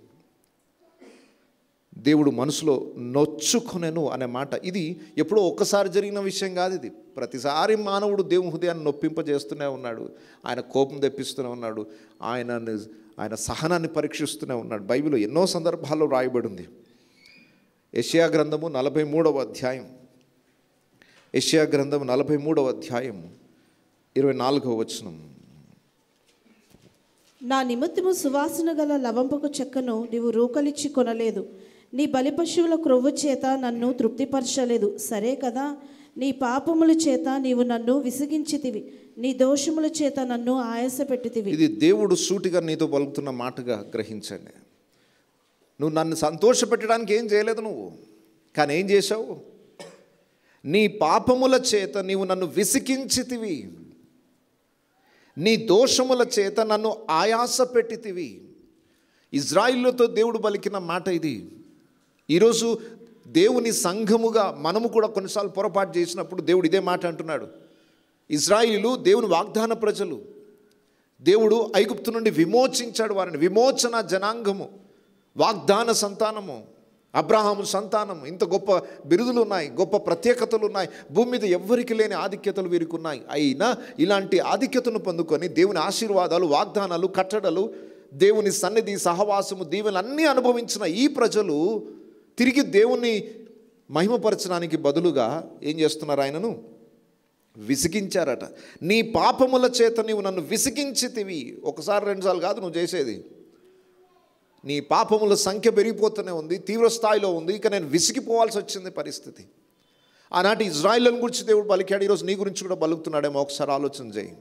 దేవుడు మనసులో నొచ్చుకొనెను అనే మాట ఇది ఎప్పుడో ఒక్కసారి జరిగిన విషయం కాదు ఇది ప్రతిసారి మానవుడు దేవు హృదయాన్ని నొప్పింపజేస్తూనే ఉన్నాడు ఆయన కోపం తెప్పిస్తూనే ఉన్నాడు ఆయన ఆయన సహనాన్ని పరీక్షిస్తూనే ఉన్నాడు బైబిల్ ఎన్నో సందర్భాల్లో రాయబడింది యషియా గ్రంథము నలభై మూడవ అధ్యాయం యషియా గ్రంథము నలభై మూడవ అధ్యాయం ఇరవై నాలుగవ వచనం నా నిమిత్తము సువాసన గల లవంపకు చెక్కను నీవు రూకలిచ్చి కొనలేదు నీ బలిపశువుల క్రొవ్వు చేత నన్ను తృప్తిపరచలేదు సరే కదా నీ పాపముల చేత నీవు నన్ను విసిగించితివి నీ దోషముల చేత నన్ను ఆయాస పెట్టితివి ఇది దేవుడు సూటిగా నీతో పలుకుతున్న మాటగా గ్రహించండి నువ్వు నన్ను సంతోషపెట్టడానికి ఏం చేయలేదు నువ్వు కానీ ఏం చేశావు నీ పాపముల చేత నీవు నన్ను విసికించితివి నీ దోషముల చేత నన్ను ఆయాస పెట్టితివి ఇజ్రాయిల్తో దేవుడు పలికిన మాట ఇది ఈరోజు దేవుని సంఘముగా మనము కూడా కొన్నిసార్లు పొరపాటు చేసినప్పుడు దేవుడు ఇదే మాట అంటున్నాడు ఇజ్రాయిలు దేవుని వాగ్దాన ప్రజలు దేవుడు ఐగుప్తు నుండి విమోచించాడు వారిని విమోచన జనాంగము వాగ్దాన సంతానము అబ్రహాము సంతానము ఇంత గొప్ప బిరుదులు ఉన్నాయి గొప్ప ప్రత్యేకతలు ఉన్నాయి భూమి మీద ఎవ్వరికి లేని ఆధిక్యతలు వీరికి ఉన్నాయి అయినా ఇలాంటి ఆధిక్యతను పొందుకొని దేవుని ఆశీర్వాదాలు వాగ్దానాలు కట్టడలు దేవుని సన్నిధి సహవాసము అన్నీ అనుభవించిన ఈ ప్రజలు తిరిగి దేవుణ్ణి మహిమపరచడానికి బదులుగా ఏం చేస్తున్నారు ఆయనను విసిగించారట నీ పాపముల చేత నువ్వు నన్ను విసిగించితివి ఒకసారి రెండుసార్లు కాదు నువ్వు చేసేది నీ పాపముల సంఖ్య పెరిగిపోతూనే ఉంది తీవ్ర స్థాయిలో ఉంది ఇక నేను విసిగిపోవాల్సి వచ్చింది పరిస్థితి ఆనాటి ఇజ్రాయిల్ని గురించి దేవుడు పలికాడు ఈరోజు నీ గురించి కూడా పలుకుతున్నాడేమో ఒకసారి ఆలోచన చేయి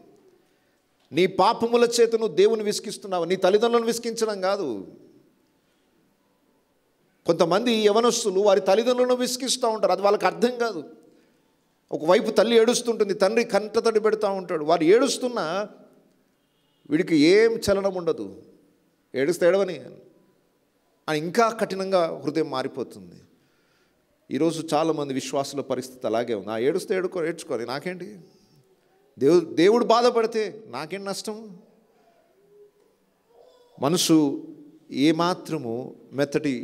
నీ పాపముల చేత నువ్వు దేవుని విసిగిస్తున్నావు నీ తల్లిదండ్రులను విసిగించడం కాదు కొంతమంది యవనస్తులు వారి తల్లిదండ్రులను విసిగిస్తూ ఉంటారు అది వాళ్ళకి అర్థం కాదు ఒకవైపు తల్లి ఏడుస్తుంటుంది తండ్రి కంటతడి పెడుతూ ఉంటాడు వారు ఏడుస్తున్నా వీడికి ఏం చలనం ఉండదు ఏడుస్తే ఏడవని అని ఇంకా కఠినంగా హృదయం మారిపోతుంది ఈరోజు చాలామంది విశ్వాసుల పరిస్థితి అలాగే ఉంది ఆ ఏడుస్తే ఏడుకో ఏడ్చుకోవాలి నాకేంటి దేవు దేవుడు బాధపడితే నాకేం నష్టం మనసు ఏమాత్రము మెత్తటి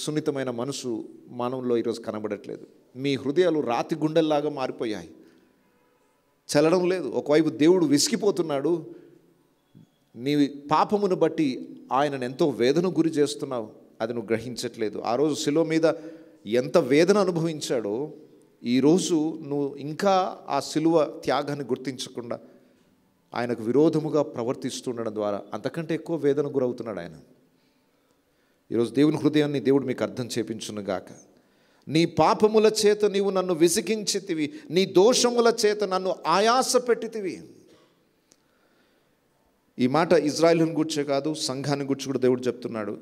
సున్నితమైన మనసు మానవుల్లో ఈరోజు కనబడట్లేదు మీ హృదయాలు రాతి గుండెల్లాగా మారిపోయాయి చల్లడం లేదు ఒకవైపు దేవుడు విసిగిపోతున్నాడు నీ పాపమును బట్టి ఆయనను ఎంతో వేదన గురి చేస్తున్నావు అది నువ్వు గ్రహించట్లేదు ఆ రోజు శిలో మీద ఎంత వేదన అనుభవించాడో ఈరోజు నువ్వు ఇంకా ఆ శిలువ త్యాగాన్ని గుర్తించకుండా ఆయనకు విరోధముగా ప్రవర్తిస్తుండడం ద్వారా అంతకంటే ఎక్కువ వేదన గురవుతున్నాడు ఆయన ఈరోజు దేవుని హృదయాన్ని దేవుడు మీకు అర్థం చేపించునుగాక నీ పాపముల చేత నీవు నన్ను విసిగించితివి నీ దోషముల చేత నన్ను ఆయాస పెట్టితివి ఈ మాట ఇజ్రాయిల్ని గుర్చే కాదు సంఘాన్ని గుర్చి కూడా దేవుడు చెప్తున్నాడు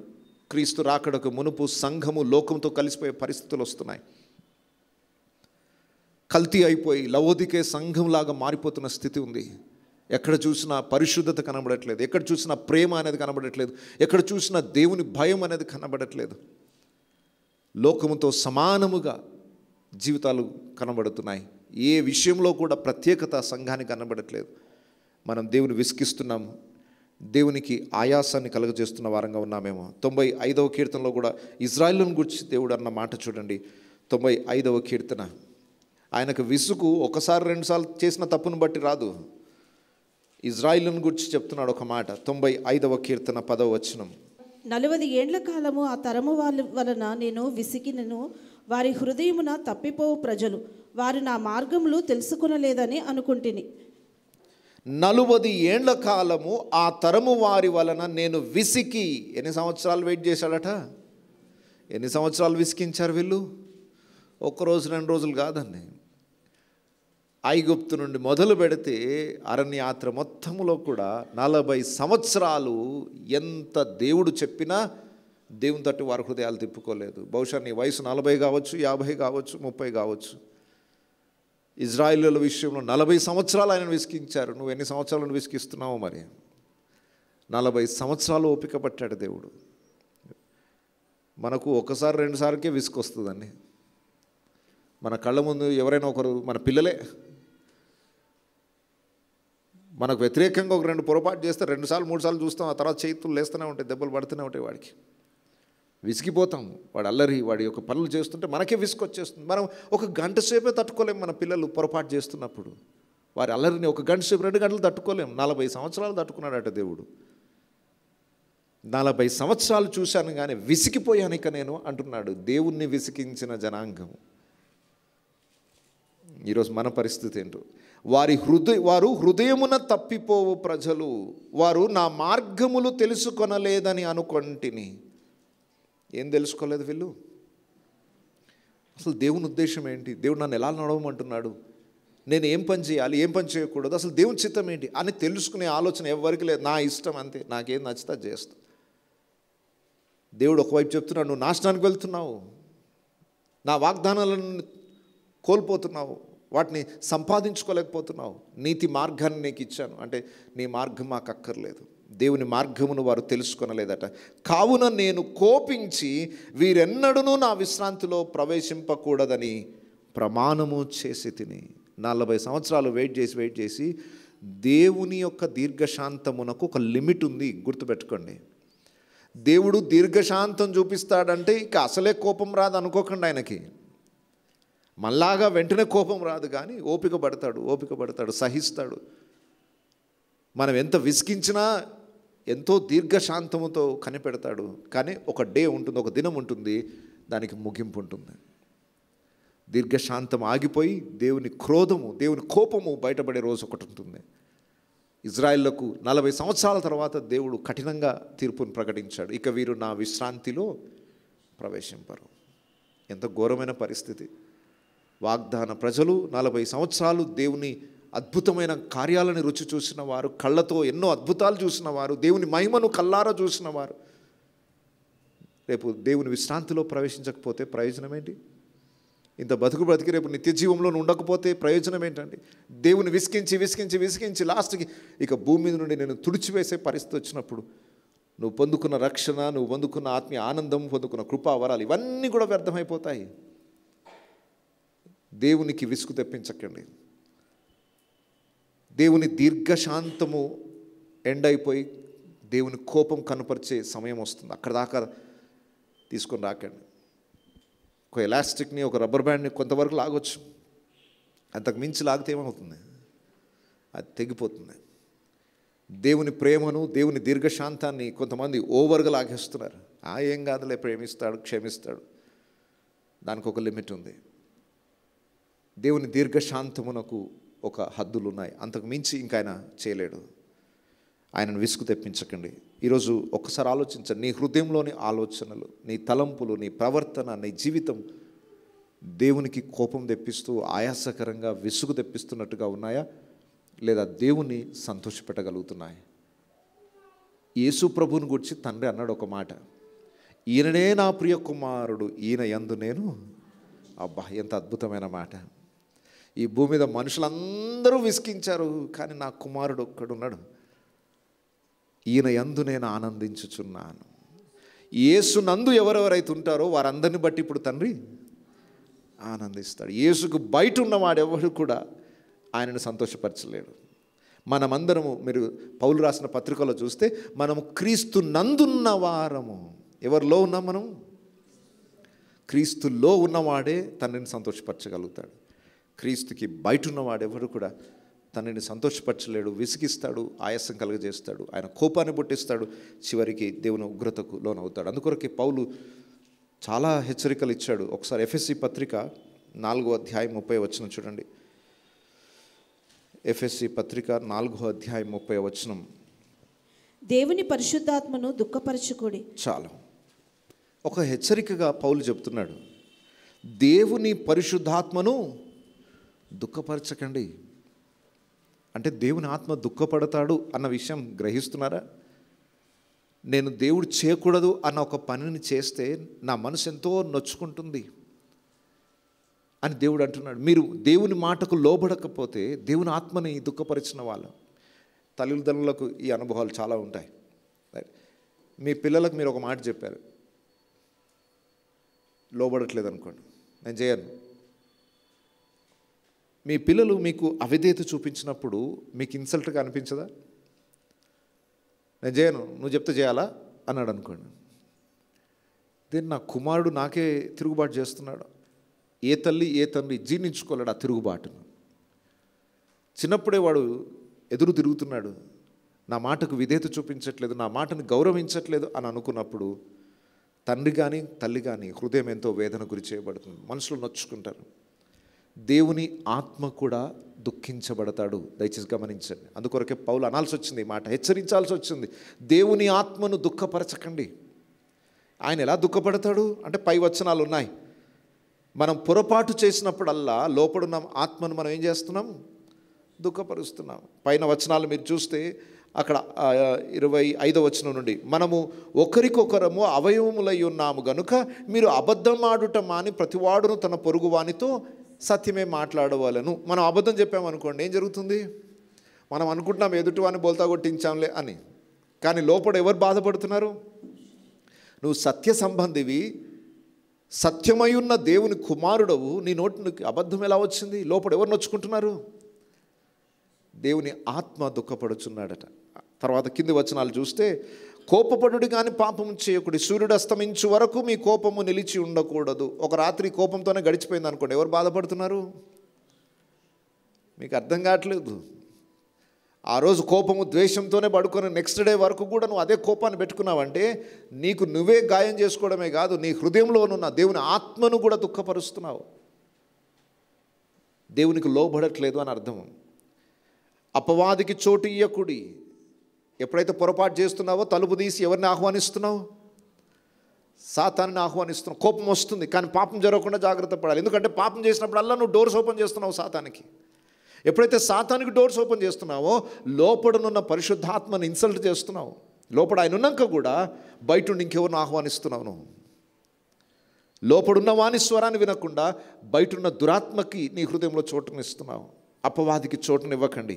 క్రీస్తు రాకడకు మునుపు సంఘము లోకంతో కలిసిపోయే పరిస్థితులు వస్తున్నాయి కల్తీ అయిపోయి లవోదికే సంఘంలాగా మారిపోతున్న స్థితి ఉంది ఎక్కడ చూసినా పరిశుద్ధత కనబడట్లేదు ఎక్కడ చూసినా ప్రేమ అనేది కనబడట్లేదు ఎక్కడ చూసినా దేవుని భయం అనేది కనబడట్లేదు లోకముతో సమానముగా జీవితాలు కనబడుతున్నాయి ఏ విషయంలో కూడా ప్రత్యేకత సంఘానికి కనబడట్లేదు మనం దేవుని విసికిస్తున్నాము దేవునికి ఆయాసాన్ని కలుగజేస్తున్న వారంగా ఉన్నామేమో తొంభై ఐదవ కీర్తనలో కూడా ఇజ్రాయిల్ను గురించి దేవుడు అన్న మాట చూడండి తొంభై ఐదవ కీర్తన ఆయనకు విసుగు ఒకసారి రెండుసార్లు చేసిన తప్పును బట్టి రాదు ఇజ్రాయిల్ను గురించి చెప్తున్నాడు ఒక మాట తొంభై ఐదవ కీర్తన పదవ వచనం నలభై ఏండ్ల కాలము ఆ తరము వాళ్ళ వలన నేను విసిగినను వారి హృదయమున తప్పిపోవు ప్రజలు వారు నా మార్గములు తెలుసుకునలేదని అనుకుంటుని నలువది ఏండ్ల కాలము ఆ తరము వారి వలన నేను విసికి ఎన్ని సంవత్సరాలు వెయిట్ చేశాడట ఎన్ని సంవత్సరాలు విసికించారు వీళ్ళు ఒక్కరోజు రెండు రోజులు కాదండి ఐగుప్తు నుండి మొదలు పెడితే అరణ్యాత్ర మొత్తములో కూడా నలభై సంవత్సరాలు ఎంత దేవుడు చెప్పినా దేవుని తట్టు వారి హృదయాలు తిప్పుకోలేదు బహుశా నీ వయసు నలభై కావచ్చు యాభై కావచ్చు ముప్పై కావచ్చు ఇజ్రాయిల్ విషయంలో నలభై సంవత్సరాలు ఆయన విసికించారు నువ్వు ఎన్ని సంవత్సరాలను విసికిస్తున్నావు మరి నలభై సంవత్సరాలు ఓపిక పట్టాడు దేవుడు మనకు ఒకసారి రెండుసార్కే విసుకొస్తుందండి మన కళ్ళ ముందు ఎవరైనా ఒకరు మన పిల్లలే మనకు వ్యతిరేకంగా ఒక రెండు పొరపాటు చేస్తే రెండుసార్లు మూడుసార్లు చూస్తాం ఆ తర్వాత చేతులు లేస్తూనే ఉంటాయి దెబ్బలు పడుతూనే ఉంటాయి వాడికి విసిగిపోతాం వాడు అల్లరి వాడి యొక్క పనులు చేస్తుంటే మనకే విసుకొచ్చేస్తుంది మనం ఒక గంట సేపే తట్టుకోలేము మన పిల్లలు పొరపాటు చేస్తున్నప్పుడు వారి అల్లరిని ఒక గంట సేపు రెండు గంటలు తట్టుకోలేము నలభై సంవత్సరాలు తట్టుకున్నాడట దేవుడు నలభై సంవత్సరాలు చూశాను కానీ విసిగిపోయాను ఇక నేను అంటున్నాడు దేవుణ్ణి విసిగించిన జనాంగం ఈరోజు మన పరిస్థితి ఏంటో వారి హృదయ వారు హృదయమున తప్పిపోవు ప్రజలు వారు నా మార్గములు తెలుసుకొనలేదని అనుకొంటిని ఏం తెలుసుకోలేదు వీళ్ళు అసలు దేవుని ఉద్దేశం ఏంటి దేవుడు నన్ను ఎలా నడవమంటున్నాడు నేను ఏం పని చేయాలి ఏం పని చేయకూడదు అసలు దేవుని చిత్తం ఏంటి అని తెలుసుకునే ఆలోచన ఎవరికి లేదు నా ఇష్టం అంతే నాకేం నచ్చితే చేస్తా దేవుడు ఒకవైపు చెప్తున్నాడు నువ్వు నాశనానికి వెళ్తున్నావు నా వాగ్దానాలను కోల్పోతున్నావు వాటిని సంపాదించుకోలేకపోతున్నావు నీతి మార్గాన్ని నీకు ఇచ్చాను అంటే నీ మార్గం మాకు అక్కర్లేదు దేవుని మార్గమును వారు తెలుసుకొనలేదట కావున నేను కోపించి వీరెన్నడూ నా విశ్రాంతిలో ప్రవేశింపకూడదని ప్రమాణము చేసి తిని నలభై సంవత్సరాలు వెయిట్ చేసి వెయిట్ చేసి దేవుని యొక్క దీర్ఘశాంతమునకు ఒక లిమిట్ ఉంది గుర్తుపెట్టుకోండి దేవుడు దీర్ఘశాంతం చూపిస్తాడంటే ఇక అసలే కోపం రాదు అనుకోకండి ఆయనకి మళ్ళాగా వెంటనే కోపం రాదు కానీ ఓపిక పడతాడు ఓపిక పడతాడు సహిస్తాడు మనం ఎంత విసిగించినా ఎంతో దీర్ఘశాంతముతో కనిపెడతాడు కానీ ఒక డే ఉంటుంది ఒక దినం ఉంటుంది దానికి ముగింపు ఉంటుంది దీర్ఘశాంతం ఆగిపోయి దేవుని క్రోధము దేవుని కోపము బయటపడే రోజు ఒకటి ఉంటుంది ఇజ్రాయిల్లకు నలభై సంవత్సరాల తర్వాత దేవుడు కఠినంగా తీర్పును ప్రకటించాడు ఇక వీరు నా విశ్రాంతిలో ప్రవేశింపరు ఎంత ఘోరమైన పరిస్థితి వాగ్దాన ప్రజలు నలభై సంవత్సరాలు దేవుని అద్భుతమైన కార్యాలను రుచి చూసిన వారు కళ్ళతో ఎన్నో అద్భుతాలు చూసిన వారు దేవుని మహిమను కల్లారా చూసిన వారు రేపు దేవుని విశ్రాంతిలో ప్రవేశించకపోతే ప్రయోజనం ఏంటి ఇంత బతుకు బ్రతికి రేపు నిత్య జీవంలో ఉండకపోతే ప్రయోజనం ఏంటండి దేవుని విసికించి విసికించి విసికించి లాస్ట్కి ఇక భూమి మీద నుండి నేను తుడిచివేసే పరిస్థితి వచ్చినప్పుడు నువ్వు పొందుకున్న రక్షణ నువ్వు పొందుకున్న ఆత్మీయ ఆనందం పొందుకున్న కృపావరాలు ఇవన్నీ కూడా వ్యర్థమైపోతాయి దేవునికి విసుగు తెప్పించకండి దేవుని దీర్ఘశాంతము ఎండ్ అయిపోయి దేవుని కోపం కనపరిచే సమయం వస్తుంది అక్కడ దాకా తీసుకొని రాకండి ఒక ఎలాస్టిక్ని ఒక రబ్బర్ బ్యాండ్ని కొంతవరకు లాగొచ్చు అంతకు మించి లాగితే ఏమవుతుంది అది తెగిపోతుంది దేవుని ప్రేమను దేవుని దీర్ఘశాంతాన్ని కొంతమంది ఓవర్గా లాగేస్తున్నారు ఆ ఏం కాదులే ప్రేమిస్తాడు క్షమిస్తాడు దానికి ఒక లిమిట్ ఉంది దేవుని దీర్ఘశాంతమునకు ఒక హద్దులు ఉన్నాయి అంతకు మించి ఇంకా ఆయన చేయలేడు ఆయనను విసుగు తెప్పించకండి ఈరోజు ఒక్కసారి ఆలోచించండి నీ హృదయంలోని ఆలోచనలు నీ తలంపులు నీ ప్రవర్తన నీ జీవితం దేవునికి కోపం తెప్పిస్తూ ఆయాసకరంగా విసుగు తెప్పిస్తున్నట్టుగా ఉన్నాయా లేదా దేవుని సంతోషపెట్టగలుగుతున్నాయా యేసు ప్రభుని గురించి తండ్రి అన్నాడు ఒక మాట ఈయననే నా ప్రియ కుమారుడు ఈయన ఎందు నేను అబ్బా ఎంత అద్భుతమైన మాట ఈ భూమి మీద మనుషులందరూ విసికించారు కానీ నా కుమారుడు ఒక్కడున్నాడు ఈయన ఎందు నేను ఆనందించుచున్నాను నందు ఎవరెవరైతే ఉంటారో వారందరిని బట్టి ఇప్పుడు తండ్రి ఆనందిస్తాడు యేసుకు బయట ఉన్నవాడు ఎవరు కూడా ఆయనను సంతోషపరచలేడు మనమందరము మీరు పౌలు రాసిన పత్రికలో చూస్తే మనము క్రీస్తు నందున్న వారము ఎవరిలో ఉన్నాం మనం క్రీస్తులో ఉన్నవాడే తండ్రిని సంతోషపరచగలుగుతాడు క్రీస్తుకి బయట ఉన్నవాడెవరు కూడా తనని సంతోషపరచలేడు విసిగిస్తాడు ఆయాసం కలుగజేస్తాడు ఆయన కోపాన్ని పుట్టిస్తాడు చివరికి దేవుని ఉగ్రతకు లోనవుతాడు అందుకొరకి పౌలు చాలా హెచ్చరికలు ఇచ్చాడు ఒకసారి ఎఫ్ఎస్సి పత్రిక నాలుగో అధ్యాయం ముప్పై వచ్చిన చూడండి ఎఫ్ఎస్సి పత్రిక నాలుగో అధ్యాయం ముప్పై వచనం దేవుని పరిశుద్ధాత్మను దుఃఖపరచుకోడి చాలు ఒక హెచ్చరికగా పౌలు చెబుతున్నాడు దేవుని పరిశుద్ధాత్మను దుఃఖపరచకండి అంటే దేవుని ఆత్మ దుఃఖపడతాడు అన్న విషయం గ్రహిస్తున్నారా నేను దేవుడు చేయకూడదు అన్న ఒక పనిని చేస్తే నా మనసు ఎంతో నొచ్చుకుంటుంది అని దేవుడు అంటున్నాడు మీరు దేవుని మాటకు లోబడకపోతే దేవుని ఆత్మని దుఃఖపరిచిన వాళ్ళు తల్లిదండ్రులకు ఈ అనుభవాలు చాలా ఉంటాయి మీ పిల్లలకు మీరు ఒక మాట చెప్పారు లోబడట్లేదు అనుకోండి నేను చేయను మీ పిల్లలు మీకు అవిధేత చూపించినప్పుడు మీకు ఇన్సల్ట్గా అనిపించదా నేను చేయను నువ్వు చెప్తే చేయాలా అన్నాడు అనుకోండి దీన్ని నా కుమారుడు నాకే తిరుగుబాటు చేస్తున్నాడు ఏ తల్లి ఏ తండ్రి జీర్ణించుకోలేడు ఆ తిరుగుబాటును చిన్నప్పుడే వాడు ఎదురు తిరుగుతున్నాడు నా మాటకు విధేత చూపించట్లేదు నా మాటను గౌరవించట్లేదు అని అనుకున్నప్పుడు తండ్రి కానీ తల్లి కానీ హృదయం ఎంతో వేదన గురి చేయబడుతుంది మనుషులు నొచ్చుకుంటారు దేవుని ఆత్మ కూడా దుఃఖించబడతాడు దయచేసి గమనించండి అందుకొరకే పౌలు అనాల్సి వచ్చింది మాట హెచ్చరించాల్సి వచ్చింది దేవుని ఆత్మను దుఃఖపరచకండి ఆయన ఎలా దుఃఖపడతాడు అంటే పై వచనాలు ఉన్నాయి మనం పొరపాటు చేసినప్పుడల్లా లోపడున్న ఆత్మను మనం ఏం చేస్తున్నాం దుఃఖపరుస్తున్నాం పైన వచనాలు మీరు చూస్తే అక్కడ ఇరవై ఐదవ వచనం నుండి మనము ఒకరికొకరము అవయవములై ఉన్నాము గనుక మీరు అబద్ధమాడుట మాని ప్రతివాడును తన పొరుగువానితో సత్యమే మాట్లాడవాలను మనం అబద్ధం చెప్పామనుకోండి ఏం జరుగుతుంది మనం అనుకుంటున్నాం ఎదుటివాన్ని బోల్తా కొట్టించాంలే అని కానీ లోపల ఎవరు బాధపడుతున్నారు నువ్వు సత్య సంబంధివి సత్యమై ఉన్న దేవుని కుమారుడవు నీ నోటి అబద్ధం ఎలా వచ్చింది లోపల ఎవరు నొచ్చుకుంటున్నారు దేవుని ఆత్మ దుఃఖపడుచున్నాడట తర్వాత కింది వచనాలు చూస్తే కోపపడు కానీ పాపము చేయకూడదు సూర్యుడు అస్తమించు వరకు మీ కోపము నిలిచి ఉండకూడదు ఒక రాత్రి కోపంతోనే గడిచిపోయింది అనుకోండి ఎవరు బాధపడుతున్నారు మీకు అర్థం కావట్లేదు ఆ రోజు కోపము ద్వేషంతోనే పడుకొని నెక్స్ట్ డే వరకు కూడా నువ్వు అదే కోపాన్ని పెట్టుకున్నావంటే నీకు నువ్వే గాయం చేసుకోవడమే కాదు నీ హృదయంలో ఉన్న దేవుని ఆత్మను కూడా దుఃఖపరుస్తున్నావు దేవునికి లోబడట్లేదు అని అర్థం అపవాదికి చోటు ఇయ్యకుడి ఎప్పుడైతే పొరపాటు చేస్తున్నావో తలుపు తీసి ఎవరిని ఆహ్వానిస్తున్నావు సాతాన్ని ఆహ్వానిస్తున్నావు కోపం వస్తుంది కానీ పాపం జరగకుండా జాగ్రత్త పడాలి ఎందుకంటే పాపం చేసినప్పుడల్లా నువ్వు డోర్స్ ఓపెన్ చేస్తున్నావు సాతానికి ఎప్పుడైతే సాతానికి డోర్స్ ఓపెన్ చేస్తున్నావో లోపడనున్న పరిశుద్ధాత్మను ఇన్సల్ట్ చేస్తున్నావు లోపడ ఆయన ఉన్నాక కూడా బయట ఉండి ఇంకెవరిని ఆహ్వానిస్తున్నావు నువ్వు లోపడున్న వాణి స్వరాన్ని వినకుండా బయట ఉన్న దురాత్మకి నీ హృదయంలో చోటునిస్తున్నావు అపవాదికి చోటునివ్వకండి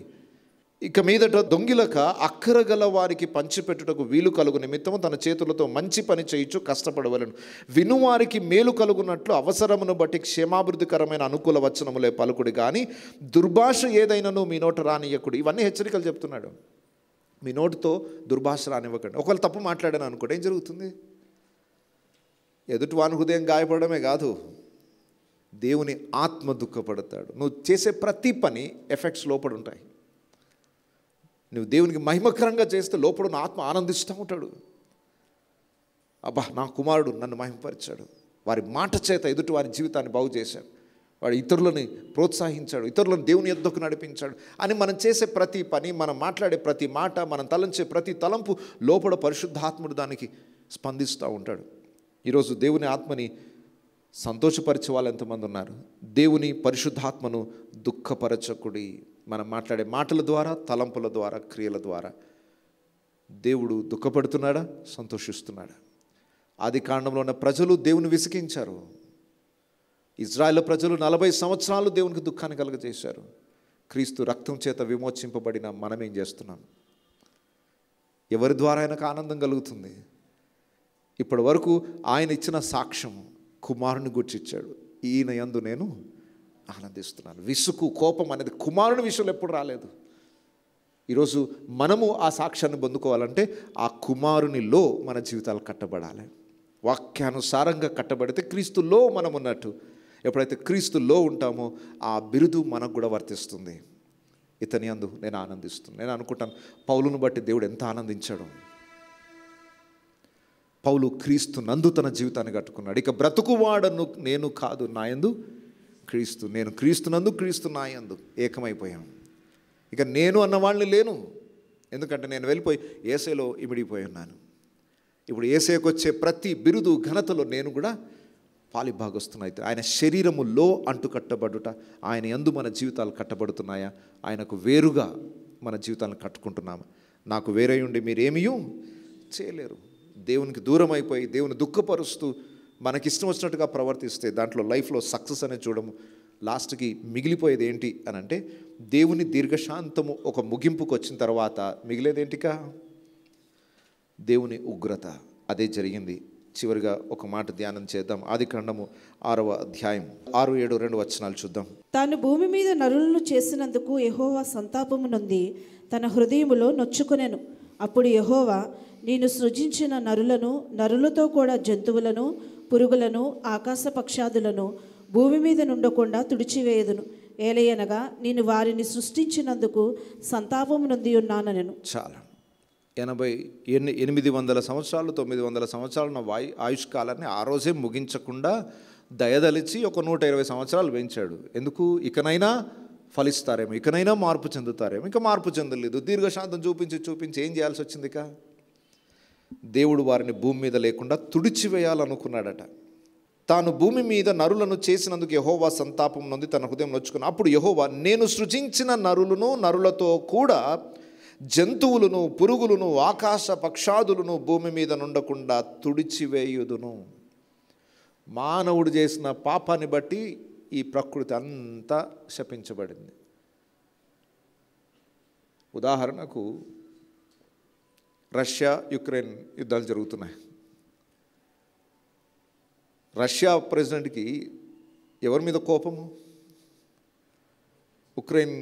ఇక మీదట దొంగిలక అక్కరగల వారికి పంచిపెట్టుటకు వీలు కలుగు నిమిత్తం తన చేతులతో మంచి పని చేయొచ్చు కష్టపడవలను వినువారికి మేలు కలుగునట్లు అవసరమును బట్టి క్షేమాభివృద్ధికరమైన అనుకూల వచనములే పలుకుడు కానీ దుర్భాష ఏదైనాను మీ నోట రానియకుడు ఇవన్నీ హెచ్చరికలు చెప్తున్నాడు మీ నోటుతో దుర్భాష రానివ్వకండి ఒకవేళ తప్పు మాట్లాడాను అనుకోండి ఏం జరుగుతుంది ఎదుటి వాని హృదయం గాయపడమే కాదు దేవుని ఆత్మ దుఃఖపడతాడు నువ్వు చేసే ప్రతి పని ఎఫెక్ట్స్ లోపడుంటాయి నువ్వు దేవునికి మహిమకరంగా చేస్తే లోపల నా ఆత్మ ఆనందిస్తూ ఉంటాడు అబ్బా నా కుమారుడు నన్ను మహిమపరిచాడు వారి మాట చేత ఎదుటి వారి జీవితాన్ని బాగు చేశాడు వాడు ఇతరులని ప్రోత్సహించాడు ఇతరులను దేవుని ఎద్దకు నడిపించాడు అని మనం చేసే ప్రతి పని మనం మాట్లాడే ప్రతి మాట మనం తలంచే ప్రతి తలంపు లోపల పరిశుద్ధాత్ముడు దానికి స్పందిస్తూ ఉంటాడు ఈరోజు దేవుని ఆత్మని సంతోషపరిచే వాళ్ళు ఎంతమంది ఉన్నారు దేవుని పరిశుద్ధాత్మను దుఃఖపరచకుడి మనం మాట్లాడే మాటల ద్వారా తలంపుల ద్వారా క్రియల ద్వారా దేవుడు దుఃఖపడుతున్నాడా సంతోషిస్తున్నాడా ఆది కాండంలో ఉన్న ప్రజలు దేవుని విసిగించారు ఇజ్రాయెల్ ప్రజలు నలభై సంవత్సరాలు దేవునికి దుఃఖాన్ని కలుగజేశారు క్రీస్తు రక్తం చేత విమోచింపబడిన మనమేం చేస్తున్నాం ఎవరి ద్వారా ఆయనకు ఆనందం కలుగుతుంది ఇప్పటి వరకు ఆయన ఇచ్చిన సాక్ష్యం కుమారుని గుర్చిచ్చాడు ఈయన యందు నేను ఆనందిస్తున్నాను విసుకు కోపం అనేది కుమారుని విషయంలో ఎప్పుడు రాలేదు ఈరోజు మనము ఆ సాక్ష్యాన్ని పొందుకోవాలంటే ఆ కుమారునిలో మన జీవితాలు కట్టబడాలి వాక్యానుసారంగా కట్టబడితే క్రీస్తులో మనం ఉన్నట్టు ఎప్పుడైతే క్రీస్తులో ఉంటామో ఆ బిరుదు మనకు కూడా వర్తిస్తుంది ఇతని అందు నేను ఆనందిస్తుంది నేను అనుకుంటాను పౌలును బట్టి దేవుడు ఎంత ఆనందించాడు పౌలు క్రీస్తు నందు తన జీవితాన్ని కట్టుకున్నాడు ఇక బ్రతుకువాడను నేను కాదు నాయందు క్రీస్తు నేను క్రీస్తునందు క్రీస్తు నాయందు ఏకమైపోయాను ఇక నేను అన్నవాళ్ళని లేను ఎందుకంటే నేను వెళ్ళిపోయి ఏసేలో ఇమిడిపోయి ఉన్నాను ఇప్పుడు ఏసేకు వచ్చే ప్రతి బిరుదు ఘనతలో నేను కూడా పాలిభాగొస్తున్నాయి ఆయన శరీరములో కట్టబడుట ఆయన ఎందు మన జీవితాలు కట్టబడుతున్నాయా ఆయనకు వేరుగా మన జీవితాలను కట్టుకుంటున్నాము నాకు వేరే ఉండి మీరేమీ చేయలేరు దేవునికి దూరం అయిపోయి దేవుని దుఃఖపరుస్తూ మనకి ఇష్టం వచ్చినట్టుగా ప్రవర్తిస్తే దాంట్లో లైఫ్లో సక్సెస్ అనేది చూడము లాస్ట్కి మిగిలిపోయేది ఏంటి అని అంటే దేవుని దీర్ఘశాంతము ఒక ముగింపుకు వచ్చిన తర్వాత ఏంటికా దేవుని ఉగ్రత అదే జరిగింది చివరిగా ఒక మాట ధ్యానం చేద్దాం ఆది ఖండము ఆరవ అధ్యాయం ఆరు ఏడు రెండు వచనాలు చూద్దాం తాను భూమి మీద నరులను చేసినందుకు యహోవా సంతాపము నుండి తన హృదయములో నొచ్చుకునేను అప్పుడు యహోవా నేను సృజించిన నరులను నరులతో కూడా జంతువులను పురుగులను ఆకాశ పక్షాదులను భూమి మీద నుండకుండా తుడిచివేయదును ఏలయనగా నేను వారిని సృష్టించినందుకు సంతాపం నుండి ఉన్నాను నేను చాలా ఎనభై ఎన్ని ఎనిమిది వందల సంవత్సరాలు తొమ్మిది వందల సంవత్సరాలు నా వాయు ఆయుష్కాలాన్ని ఆ రోజే ముగించకుండా దయదలిచి ఒక నూట ఇరవై సంవత్సరాలు వేయించాడు ఎందుకు ఇకనైనా ఫలిస్తారేమో ఇకనైనా మార్పు చెందుతారేమో ఇంకా మార్పు చెందలేదు దీర్ఘశాంతం చూపించి చూపించి ఏం చేయాల్సి వచ్చింది ఇక దేవుడు వారిని భూమి మీద లేకుండా తుడిచివేయాలనుకున్నాడట తాను భూమి మీద నరులను చేసినందుకు యహోవా సంతాపం నుండి తన హృదయం నొచ్చుకుని అప్పుడు యహోవా నేను సృజించిన నరులను నరులతో కూడా జంతువులను పురుగులను ఆకాశ పక్షాదులను భూమి మీద నుండకుండా తుడిచివేయుదును మానవుడు చేసిన పాపాన్ని బట్టి ఈ ప్రకృతి అంతా శపించబడింది ఉదాహరణకు రష్యా యుక్రెయిన్ యుద్ధాలు జరుగుతున్నాయి రష్యా ప్రెసిడెంట్కి ఎవరి మీద కోపము ఉక్రెయిన్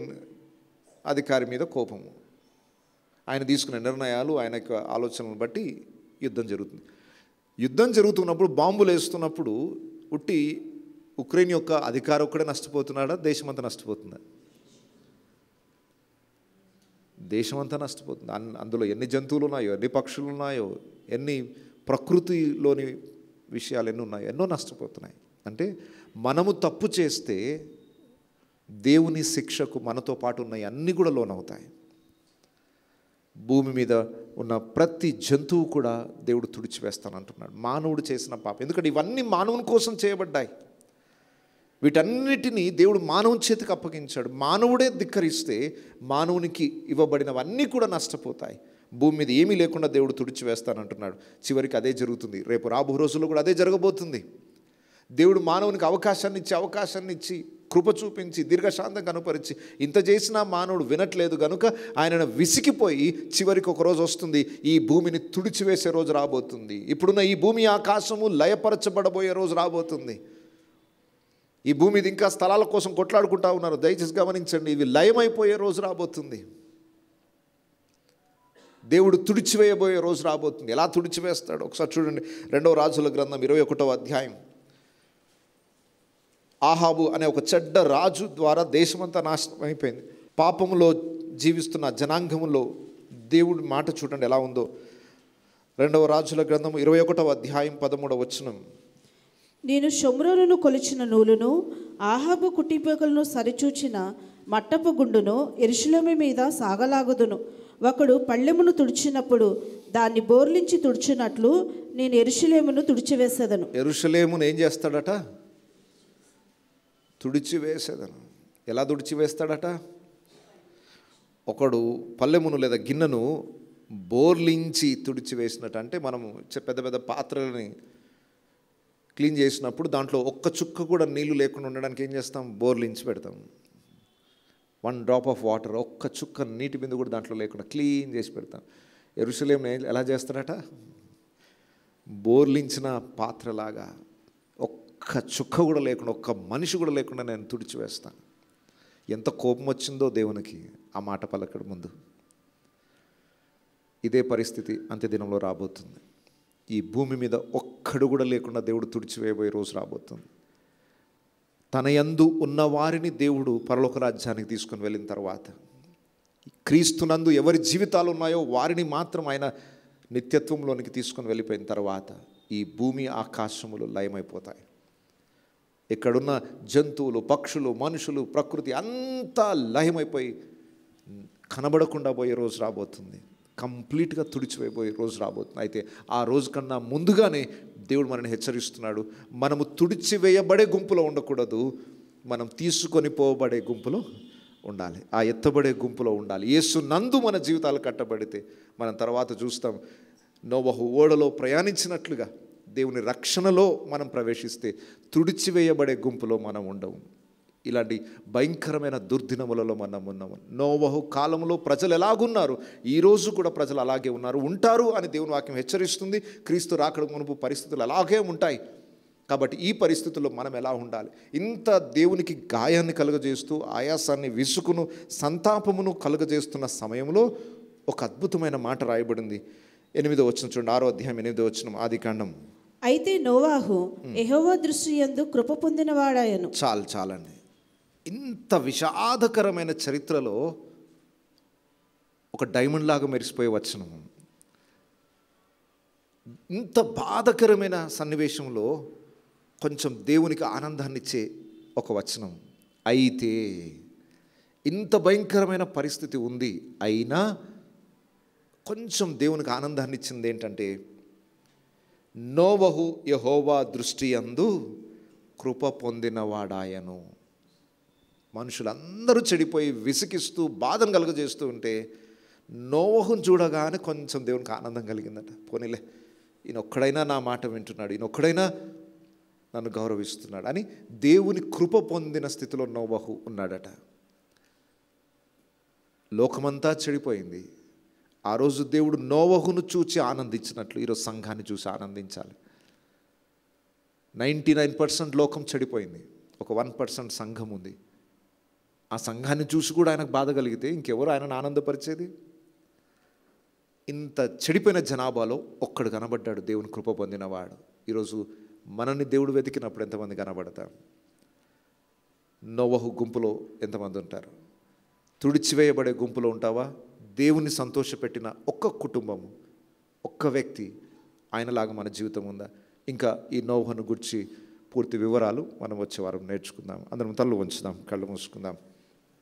అధికారి మీద కోపము ఆయన తీసుకునే నిర్ణయాలు ఆయన యొక్క ఆలోచనలను బట్టి యుద్ధం జరుగుతుంది యుద్ధం జరుగుతున్నప్పుడు బాంబులు వేస్తున్నప్పుడు ఉట్టి ఉక్రెయిన్ యొక్క అధికారం ఒక్కడే నష్టపోతున్నాడా దేశమంతా నష్టపోతుందా దేశమంతా నష్టపోతుంది అందులో ఎన్ని జంతువులు ఉన్నాయో ఎన్ని పక్షులు ఉన్నాయో ఎన్ని ప్రకృతిలోని విషయాలు ఎన్ని ఉన్నాయో ఎన్నో నష్టపోతున్నాయి అంటే మనము తప్పు చేస్తే దేవుని శిక్షకు మనతో పాటు ఉన్నాయి అన్నీ కూడా లోనవుతాయి భూమి మీద ఉన్న ప్రతి జంతువు కూడా దేవుడు తుడిచివేస్తానంటున్నాడు మానవుడు చేసిన పాపం ఎందుకంటే ఇవన్నీ మానవుని కోసం చేయబడ్డాయి వీటన్నిటినీ దేవుడు మానవుని చేతికి అప్పగించాడు మానవుడే ధిక్కరిస్తే మానవునికి ఇవ్వబడినవన్నీ కూడా నష్టపోతాయి భూమి మీద ఏమీ లేకుండా దేవుడు తుడిచివేస్తానంటున్నాడు చివరికి అదే జరుగుతుంది రేపు రాబో రోజుల్లో కూడా అదే జరగబోతుంది దేవుడు మానవునికి అవకాశాన్ని ఇచ్చి అవకాశాన్ని ఇచ్చి కృప చూపించి దీర్ఘశాంతం కనుపరిచి ఇంత చేసినా మానవుడు వినట్లేదు కనుక ఆయనను విసిగిపోయి చివరికి ఒక రోజు వస్తుంది ఈ భూమిని తుడిచివేసే రోజు రాబోతుంది ఇప్పుడున్న ఈ భూమి ఆకాశము లయపరచబడబోయే రోజు రాబోతుంది ఈ భూమి మీద ఇంకా స్థలాల కోసం కొట్లాడుకుంటా ఉన్నారు దయచేసి గమనించండి ఇవి లయమైపోయే రోజు రాబోతుంది దేవుడు తుడిచివేయబోయే రోజు రాబోతుంది ఎలా తుడిచివేస్తాడు ఒకసారి చూడండి రెండవ రాజుల గ్రంథం ఇరవై ఒకటవ అధ్యాయం ఆహాబు అనే ఒక చెడ్డ రాజు ద్వారా దేశమంతా నాశనం అయిపోయింది పాపములో జీవిస్తున్న జనాంగంలో దేవుడి మాట చూడండి ఎలా ఉందో రెండవ రాజుల గ్రంథం ఇరవై ఒకటవ అధ్యాయం పదమూడవ నేను షమ్రోలను కొలిచిన నూలును ఆహాబు కుటింపకలను సరిచూచిన మట్టపు గుండును ఎరుశులమి మీద సాగలాగుదును ఒకడు పళ్ళెమును తుడిచినప్పుడు దాన్ని బోర్లించి తుడిచినట్లు నేను ఎరుషులేమును తుడిచివేసేదను ఎరుషులేమును ఏం చేస్తాడట తుడిచివేసేదను ఎలా తుడిచివేస్తాడట ఒకడు పల్లెమును లేదా గిన్నెను బోర్లించి తుడిచివేసినట్టు అంటే మనము పెద్ద పెద్ద పాత్రలని క్లీన్ చేసినప్పుడు దాంట్లో ఒక్క చుక్క కూడా నీళ్లు లేకుండా ఉండడానికి ఏం చేస్తాం బోర్లు ఇంచి పెడతాం వన్ డ్రాప్ ఆఫ్ వాటర్ ఒక్క చుక్క నీటి మీద కూడా దాంట్లో లేకుండా క్లీన్ చేసి పెడతాం ఎరుసలేం ఎలా చేస్తారట బోర్లించిన పాత్రలాగా ఒక్క చుక్క కూడా లేకుండా ఒక్క మనిషి కూడా లేకుండా నేను తుడిచివేస్తాను ఎంత కోపం వచ్చిందో దేవునికి ఆ మాట పలకడ ముందు ఇదే పరిస్థితి అంత్యదినంలో రాబోతుంది ఈ భూమి మీద ఒక్కడు కూడా లేకుండా దేవుడు తుడిచివేయబోయే రోజు రాబోతుంది తన యందు ఉన్న వారిని దేవుడు పరలోక రాజ్యానికి తీసుకుని వెళ్ళిన తర్వాత క్రీస్తునందు ఎవరి జీవితాలు ఉన్నాయో వారిని మాత్రం ఆయన నిత్యత్వంలోనికి తీసుకుని వెళ్ళిపోయిన తర్వాత ఈ భూమి ఆకాశములు లయమైపోతాయి ఇక్కడున్న జంతువులు పక్షులు మనుషులు ప్రకృతి అంతా లయమైపోయి కనబడకుండా పోయే రోజు రాబోతుంది కంప్లీట్గా తుడిచిపోయిపోయే రోజు రాబోతుంది అయితే ఆ రోజు కన్నా ముందుగానే దేవుడు మనల్ని హెచ్చరిస్తున్నాడు మనము తుడిచివేయబడే గుంపులో ఉండకూడదు మనం తీసుకొని పోబడే గుంపులో ఉండాలి ఆ ఎత్తబడే గుంపులో ఉండాలి యేసు నందు మన జీవితాలు కట్టబడితే మనం తర్వాత చూస్తాం నోవహు ఓడలో ప్రయాణించినట్లుగా దేవుని రక్షణలో మనం ప్రవేశిస్తే తుడిచివేయబడే గుంపులో మనం ఉండవు ఇలాంటి భయంకరమైన దుర్దినములలో మనం ఉన్నాము నోవహు కాలంలో ప్రజలు ఎలాగున్నారు ఈరోజు కూడా ప్రజలు అలాగే ఉన్నారు ఉంటారు అని దేవుని వాక్యం హెచ్చరిస్తుంది క్రీస్తు రాకడ మునుపు పరిస్థితులు అలాగే ఉంటాయి కాబట్టి ఈ పరిస్థితుల్లో మనం ఎలా ఉండాలి ఇంత దేవునికి గాయాన్ని కలుగజేస్తూ ఆయాసాన్ని విసుకును సంతాపమును కలుగజేస్తున్న సమయంలో ఒక అద్భుతమైన మాట రాయబడింది ఎనిమిదో వచ్చిన చూడండి ఆరో అధ్యాయం ఎనిమిదో వచ్చిన ఆది కాండం అయితే నోవాహు ఎహోవా దృష్టి ఎందు కృప పొందినవాడాయను చాలు చాలండి ఇంత విషాదకరమైన చరిత్రలో ఒక డైమండ్ లాగా మెరిసిపోయే వచనం ఇంత బాధకరమైన సన్నివేశంలో కొంచెం దేవునికి ఆనందాన్ని ఇచ్చే ఒక వచనం అయితే ఇంత భయంకరమైన పరిస్థితి ఉంది అయినా కొంచెం దేవునికి ఆనందాన్ని ఇచ్చింది ఏంటంటే నోవహు యహోవా దృష్టి అందు కృప పొందినవాడాయను మనుషులందరూ చెడిపోయి విసికిస్తూ బాధను కలుగజేస్తూ ఉంటే నోవహును చూడగానే కొంచెం దేవునికి ఆనందం కలిగిందట పోనీలే ఈయన ఒక్కడైనా నా మాట వింటున్నాడు ఈయన ఒక్కడైనా నన్ను గౌరవిస్తున్నాడు అని దేవుని కృప పొందిన స్థితిలో నోవహు ఉన్నాడట లోకమంతా చెడిపోయింది ఆ రోజు దేవుడు నోవహును చూచి ఆనందించినట్లు ఈరోజు సంఘాన్ని చూసి ఆనందించాలి నైంటీ నైన్ పర్సెంట్ లోకం చెడిపోయింది ఒక వన్ పర్సెంట్ సంఘం ఉంది ఆ సంఘాన్ని చూసి కూడా ఆయనకు బాధ కలిగితే ఇంకెవరు ఆయనను ఆనందపరిచేది ఇంత చెడిపోయిన జనాభాలో ఒక్కడు కనబడ్డాడు దేవుని కృప పొందినవాడు ఈరోజు మనల్ని దేవుడు వెతికినప్పుడు ఎంతమంది కనబడతారు నోవహు గుంపులో ఎంతమంది ఉంటారు తుడిచివేయబడే గుంపులో ఉంటావా దేవుని సంతోషపెట్టిన ఒక్క కుటుంబము ఒక్క వ్యక్తి ఆయనలాగా మన జీవితం ఉందా ఇంకా ఈ నోవహను గురించి పూర్తి వివరాలు మనం వచ్చే వారం నేర్చుకుందాం అందరం తల్లు ఉంచుదాం కళ్ళు మూసుకుందాం